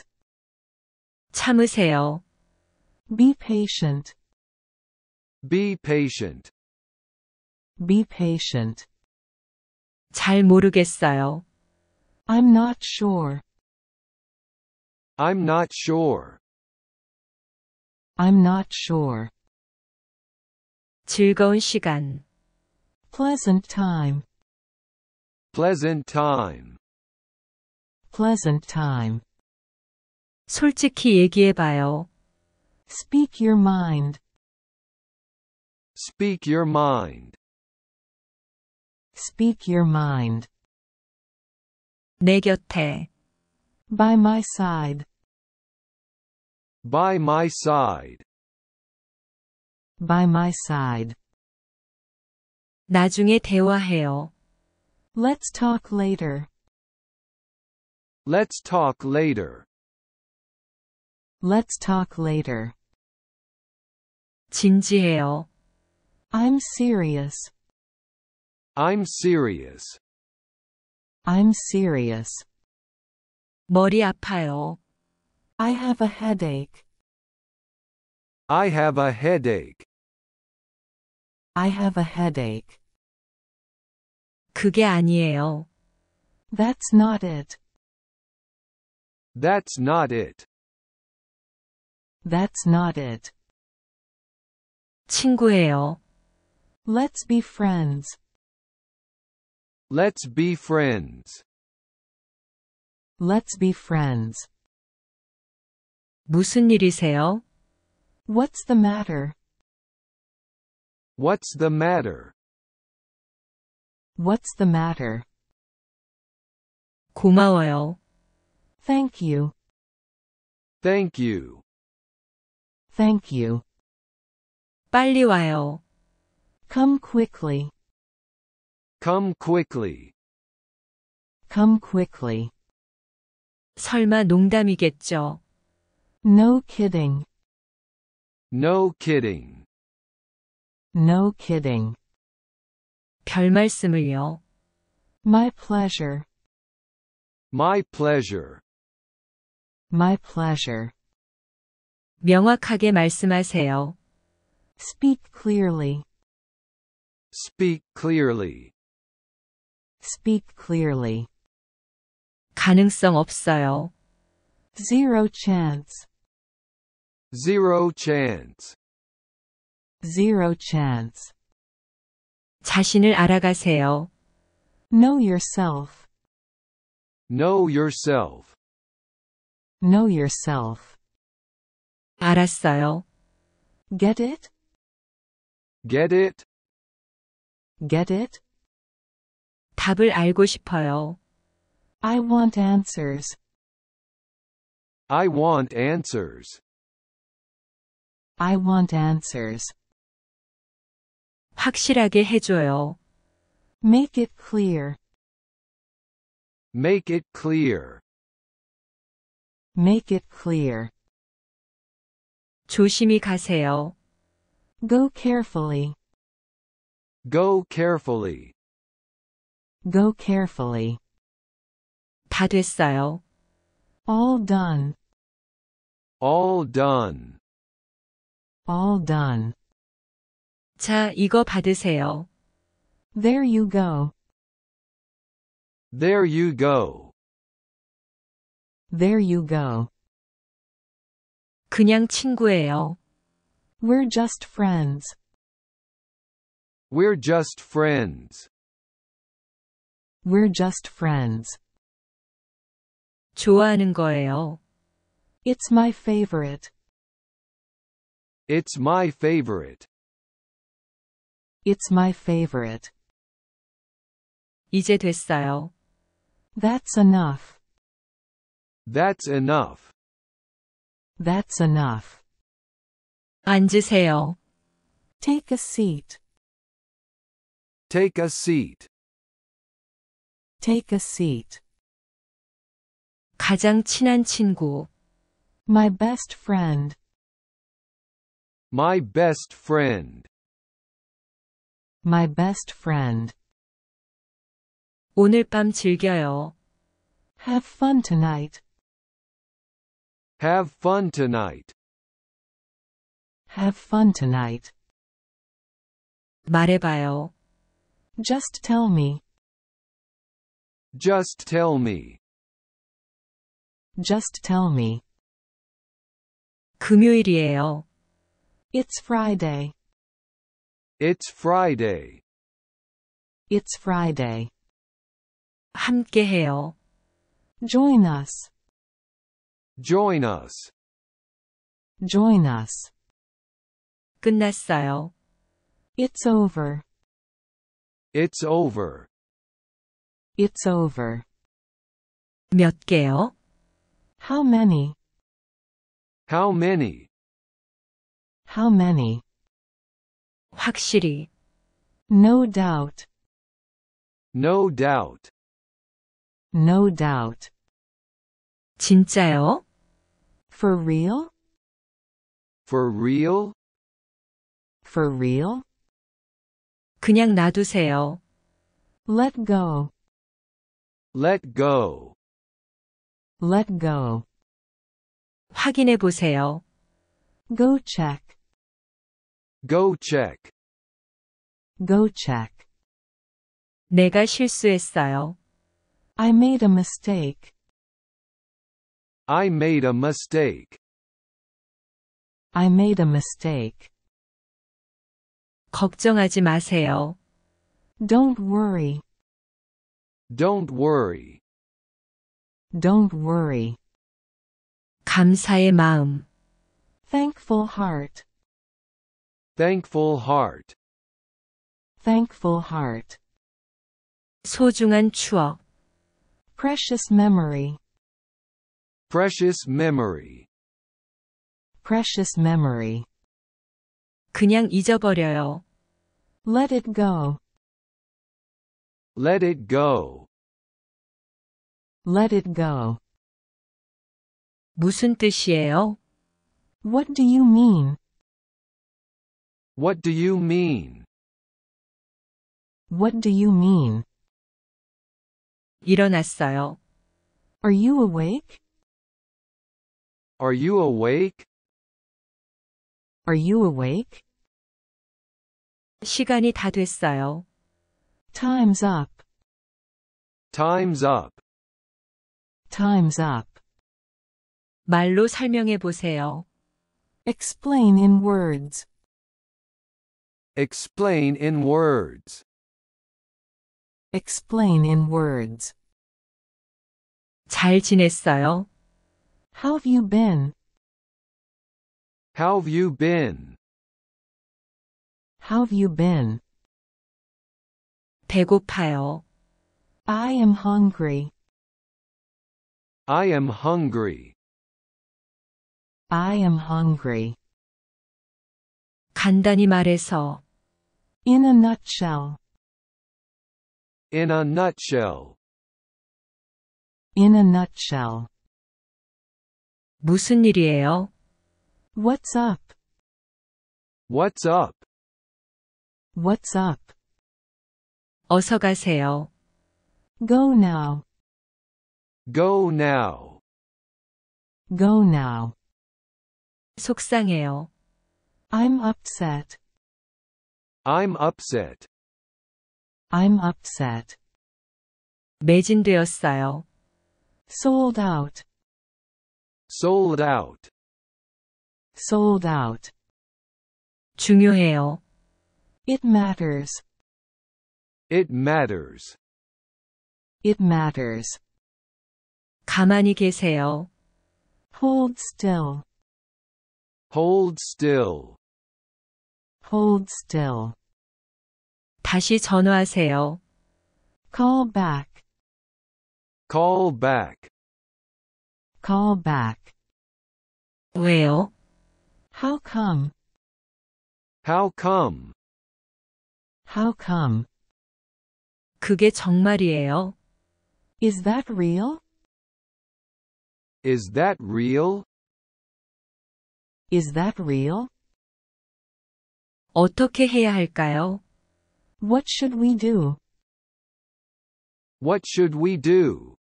참으세요. Be patient. Be patient. Be patient. 잘 모르겠어요. I'm not sure. I'm not sure. I'm not sure. 즐거운 시간. Pleasant time. Pleasant time. Pleasant time. 솔직히 얘기해봐요. Speak your mind. Speak your mind. Speak your mind. 내 곁에 by my side by my side by my side 나중에 대화해요. Let's talk later. Let's talk later. Let's talk later. 진지해요. I'm serious. I'm serious. I'm serious. 머리 아파요. I have a headache. I have a headache. I have a headache. 그게 아니에요. That's not it. That's not it. That's not it. 친구예요. Let's be friends. Let's be friends. Let's be friends. 무슨 일이세요? What's the matter? What's the matter? What's the matter? 고마워요. Thank you. Thank you. Thank you. 빨리 와요. Come quickly. Come quickly. Come quickly. 설마 농담이겠죠? No kidding. No kidding. No kidding. 별 말씀을요. My pleasure. My pleasure. My pleasure. 명확하게 말씀하세요. Speak clearly. Speak clearly. Speak clearly. 가능성 없어요. Zero chance. Zero chance. Zero chance. 자신을 알아가세요. Know yourself. Know yourself. Know yourself. 알았어요. Get it? Get it? Get it? 답을 알고 싶어요. I want answers. I want answers. I want answers. 확실하게 해줘요. Make it clear. Make it clear. Make it clear. 조심히 가세요. Go carefully. Go carefully. Go carefully. 다 됐어요. All done. All done. All done. 자, 이거 받으세요. There you go. There you go. There you go. 그냥 친구예요. We're just friends. We're just friends. We're just friends. 좋아하는 거예요. It's my favorite. It's my favorite. It's my favorite. 이제 됐어요. That's enough. That's enough. That's enough. 앉으세요. Take a seat. Take a seat. Take a seat. 가장 친한 친구. My best friend. My best friend. My best friend. 오늘 밤 즐겨요. Have fun tonight. Have fun tonight. Have fun tonight. 말해봐요. Just tell me. Just tell me. Just tell me. 금요일이에요. It's Friday. It's Friday. It's Friday. 함께해요. Join us. Join us. Join us. 끝났어요. It's over. It's over. It's over. 몇 개요? How many? How many? How many? 확실히. No doubt. No doubt. No doubt. 진짜요? For real? For real? For real? 그냥 놔두세요. Let go. Let go. Let go. 확인해 보세요. Go check. Go check. Go check. 내가 실수했어요. I made a mistake. I made a mistake. I made a mistake. 걱정하지 마세요. Don't worry. Don't worry. Don't worry. 감사의 마음. Thankful heart. Thankful heart. Thankful heart. 소중한 추억. Precious memory. Precious memory. Precious memory. 그냥 잊어버려요. Let it go. Let it go. Let it go. 무슨 뜻이에요? What do you mean? What do you mean? What do you mean? 일어났어요. Are you awake? Are you awake? Are you awake? 시간이 다 됐어요. Time's up. Time's up. Time's up. 말로 설명해 보세요. Explain in words. Explain in words. Explain in words. 잘 지냈어요? How have you been? How have you been? How have you been? 배고파요. I am hungry. I am hungry. I am hungry. 간단히 말해서 In a nutshell. In a nutshell. In a nutshell. 무슨 일이에요? What's up? What's up? What's up? 어서 가세요. Go now. Go now. Go now. 속상해요. I'm upset. I'm upset. I'm upset. 매진되었어요. Sold out. Sold out. Sold out. 중요해요. It matters. It matters. It matters. 가만히 계세요. Hold still. Hold still. Hold still. 다시 전화하세요. Call back. Call back. Call back. 왜요? How come? How come? How come? 그게 정말이에요. Is that real? Is that real? Is that real? 어떻게 해야 할까요? What should we do? What should we do?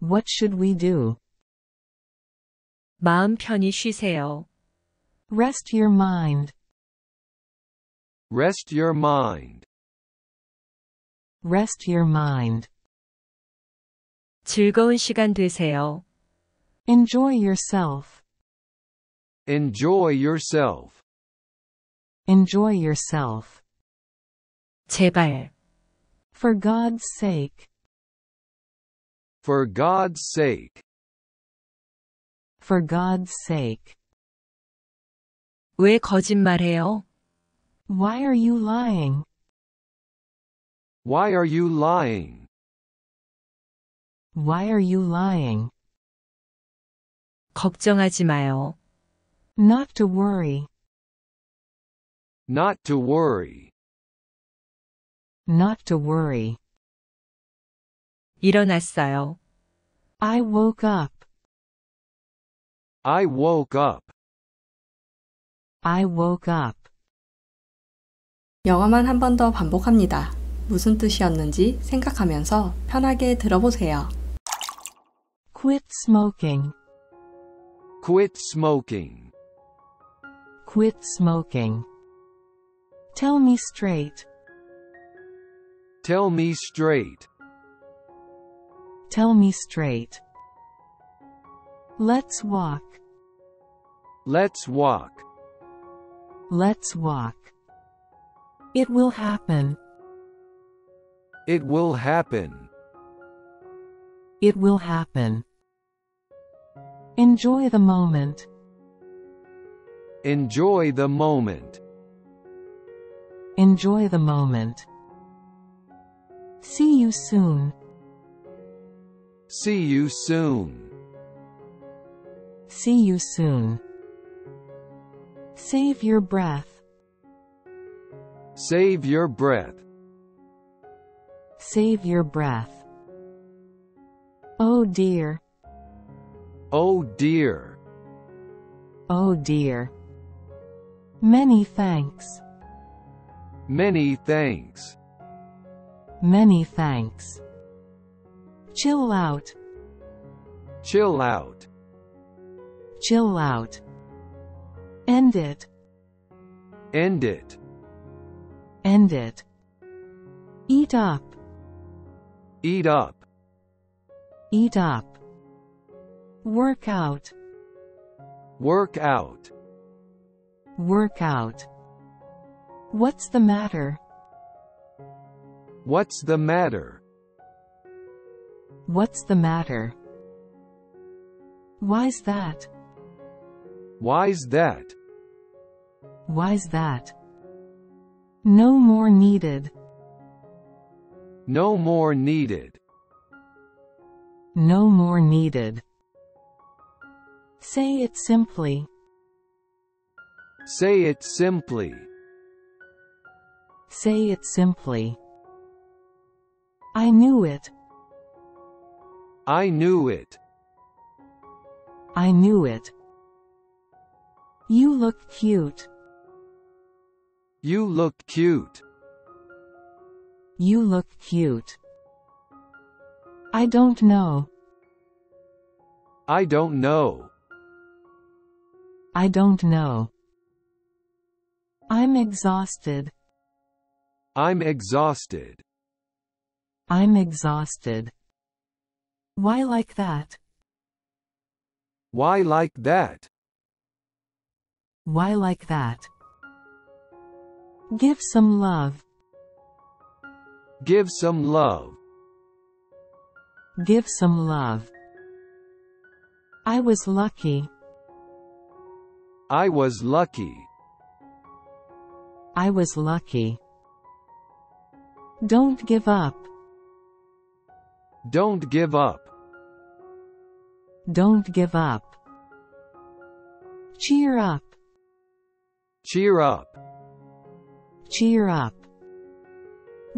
What should we do? 마음 편히 쉬세요. Rest your mind. Rest your mind. Rest your mind. 즐거운 시간 되세요. Enjoy yourself. Enjoy yourself. Enjoy yourself. 제발. For God's sake. For God's sake. For God's sake. 왜 거짓말해요? Why are you lying? Why are you lying? Why are you lying? 걱정하지 마요. Not to worry. Not to worry. Not to worry. 일어났어요. I woke up. I woke up. I woke up. 영화만 한 번 더 반복합니다. 무슨 뜻이었는지 생각하면서 편하게 들어보세요. Quit smoking. Quit smoking. Quit smoking. Tell me straight. Tell me straight. Tell me straight. Let's walk. Let's walk. Let's walk. It will happen. It will happen. It will happen. Enjoy the moment. Enjoy the moment. Enjoy the moment. See you soon. See you soon. See you soon. Save your breath. Save your breath. Save your breath. Oh dear. Oh dear. Oh dear. Many thanks. Many thanks. Many thanks. Chill out. Chill out. Chill out. End it. End it. End it. Eat up. Eat up. Eat up. Work out. Work out. Work out. What's the matter? What's the matter? What's the matter? Why's that? Why's that? Why's that? No more needed. No more needed. No more needed. Say it simply. Say it simply. Say it simply. I knew it. I knew it. I knew it. You look cute. You look cute. You look cute. I don't know. I don't know. I don't know. I'm exhausted. I'm exhausted. I'm exhausted. Why like that? Why like that? Why like that? Give some love. Give some love. Give some love. I was lucky. I was lucky. I was lucky. Don't give up. Don't give up. Don't give up. Cheer up. Cheer up. Cheer up.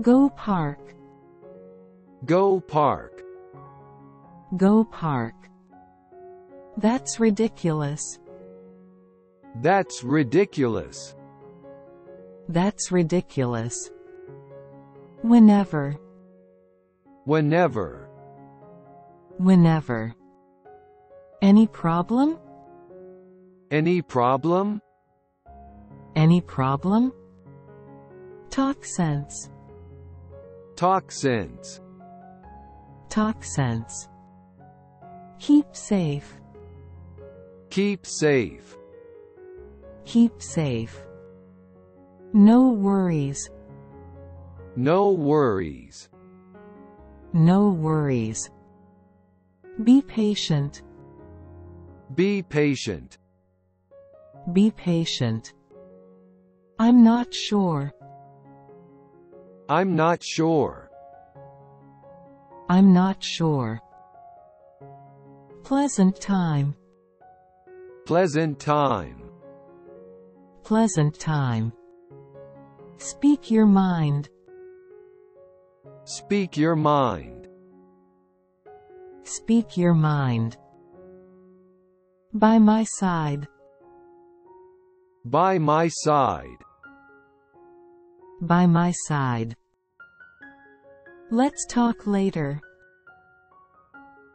Go Park. Go Park. Go Park. That's ridiculous. That's ridiculous. That's ridiculous. Whenever. Whenever. Whenever. Any problem? Any problem? Any problem? Talk sense. Toxins. Toxins. Keep safe. Keep safe. Keep safe. No worries. No worries. No worries. Be patient. Be patient. Be patient. I'm not sure. I'm not sure. I'm not sure. Pleasant time. Pleasant time. Pleasant time. Speak your mind. Speak your mind. Speak your mind. By my side. By my side. By my side. Let's talk later.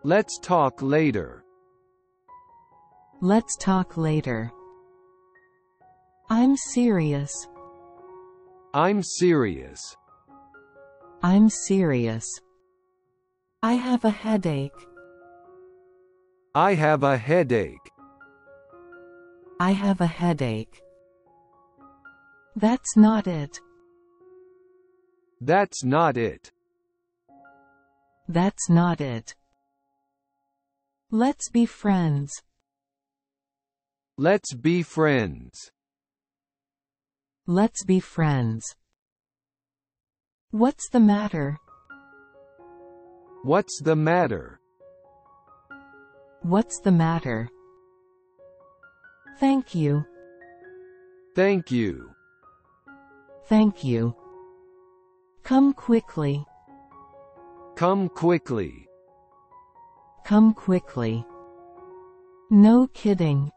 Let's talk later. Let's talk later. I'm serious. I'm serious. I'm serious. I have a headache. I have a headache. I have a headache. That's not it. That's not it. That's not it. Let's be friends. Let's be friends. Let's be friends. What's the matter? What's the matter? What's the matter? Thank you. Thank you. Thank you. Come quickly. Come quickly. Come quickly. No kidding.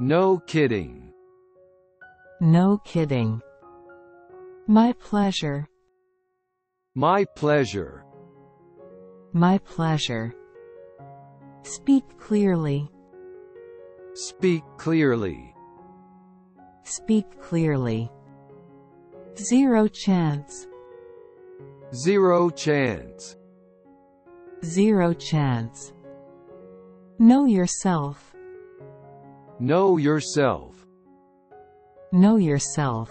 No kidding. No kidding. My pleasure. My pleasure. My pleasure. Speak clearly. Speak clearly. Speak clearly. Zero chance. Zero chance. Zero chance. Know yourself. Know yourself. Know yourself.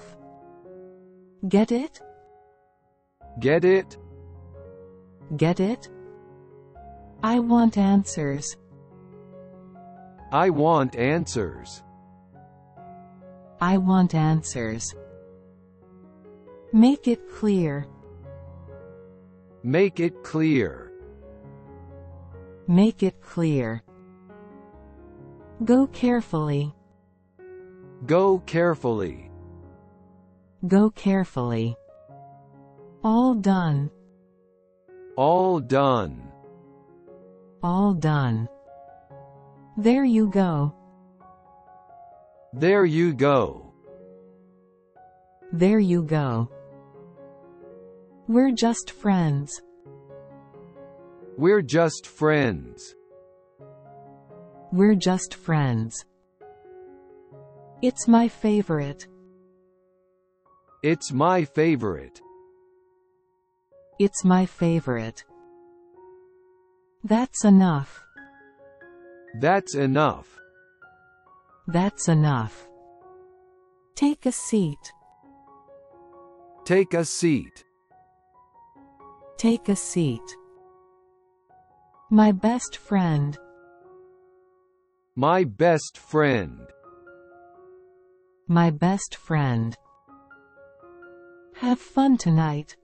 Get it? Get it? Get it? I want answers. I want answers. I want answers. Make it clear. Make it clear. Make it clear. Go carefully. Go carefully. Go carefully. All done. All done. All done. There you go. There you go. There you go. We're just friends. We're just friends. We're just friends. It's my favorite. It's my favorite. It's my favorite. That's enough. That's enough. That's enough. Take a seat. Take a seat. Take a seat. My best friend. My best friend. My best friend. Have fun tonight.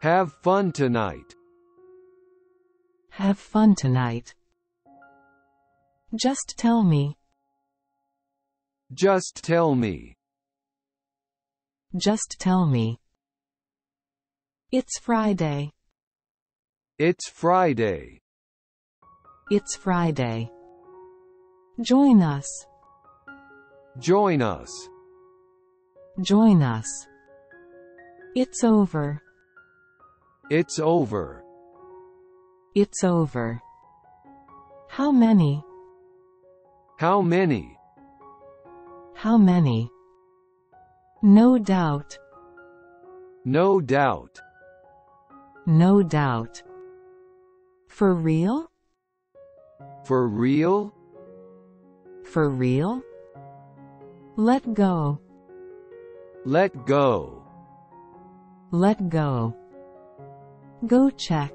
Have fun tonight. Have fun tonight. Just tell me. Just tell me. Just tell me. It's Friday. It's Friday. It's Friday. Join us. Join us. Join us. It's over. It's over. It's over. How many? How many? How many? No doubt. No doubt. No doubt. For real? For real? For real? Let go. Let go. Let go. Go check.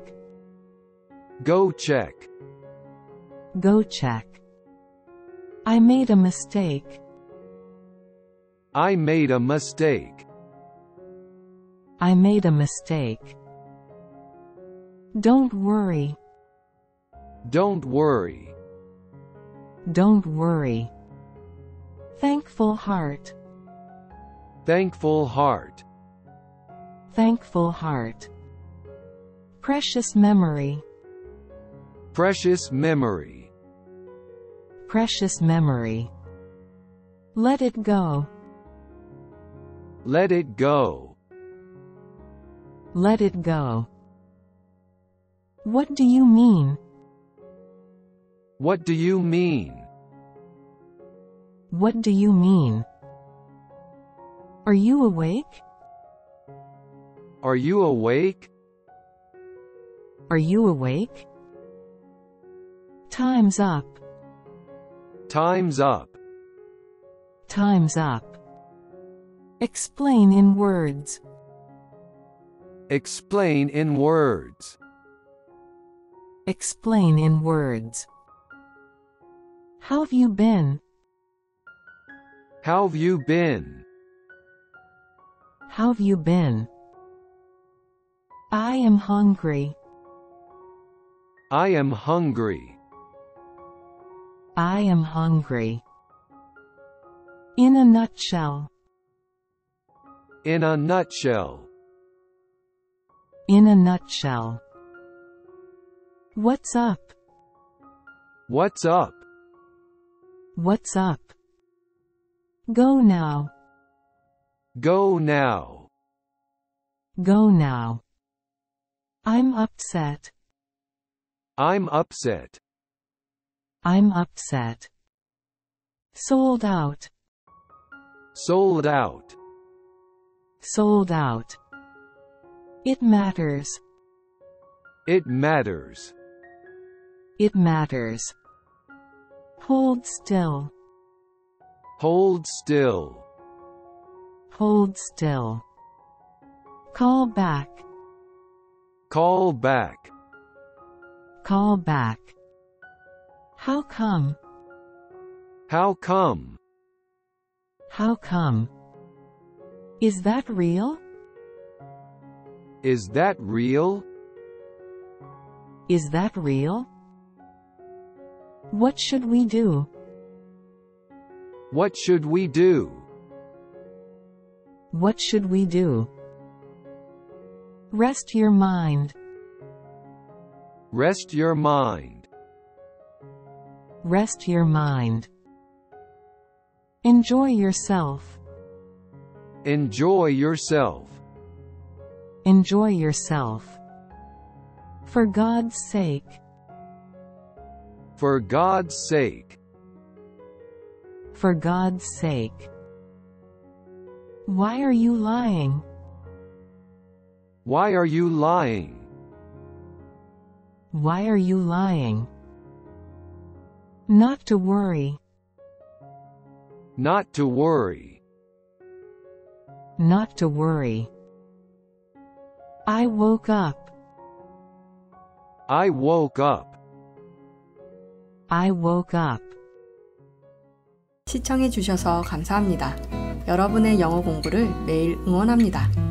Go check. Go check. I made a mistake. I made a mistake. I made a mistake. Don't worry. Don't worry. Don't worry. Thankful heart. Thankful heart. Thankful heart. Precious memory. Precious memory. Precious memory. Let it go. Let it go. Let it go. What do you mean? What do you mean? What do you mean? Are you awake? Are you awake? Are you awake? Time's up. Time's up. Time's up. Explain in words. Explain in words. Explain in words. How have you been? How have you been? How have you been? I am hungry. I am hungry. I am hungry. In a nutshell. In a nutshell. In a nutshell. What's up? What's up? What's up? Go now. Go now. Go now. I'm upset. I'm upset. I'm upset. Sold out. Sold out. Sold out. It matters. It matters. It matters. Hold still. Hold still. Hold still. Call back. Call back. Call back. How come? How come? How come? Is that real? Is that real? Is that real? What should we do? What should we do? What should we do? Rest your mind. Rest your mind. Rest your mind. Enjoy yourself. Enjoy yourself. Enjoy yourself. For God's sake. For God's sake. For God's sake. Why are you lying? Why are you lying? Why are you lying? Not to worry. Not to worry. Not to worry. I woke up. I woke up. I woke up. 시청해주셔서 감사합니다. 여러분의 영어 공부를 매일 응원합니다.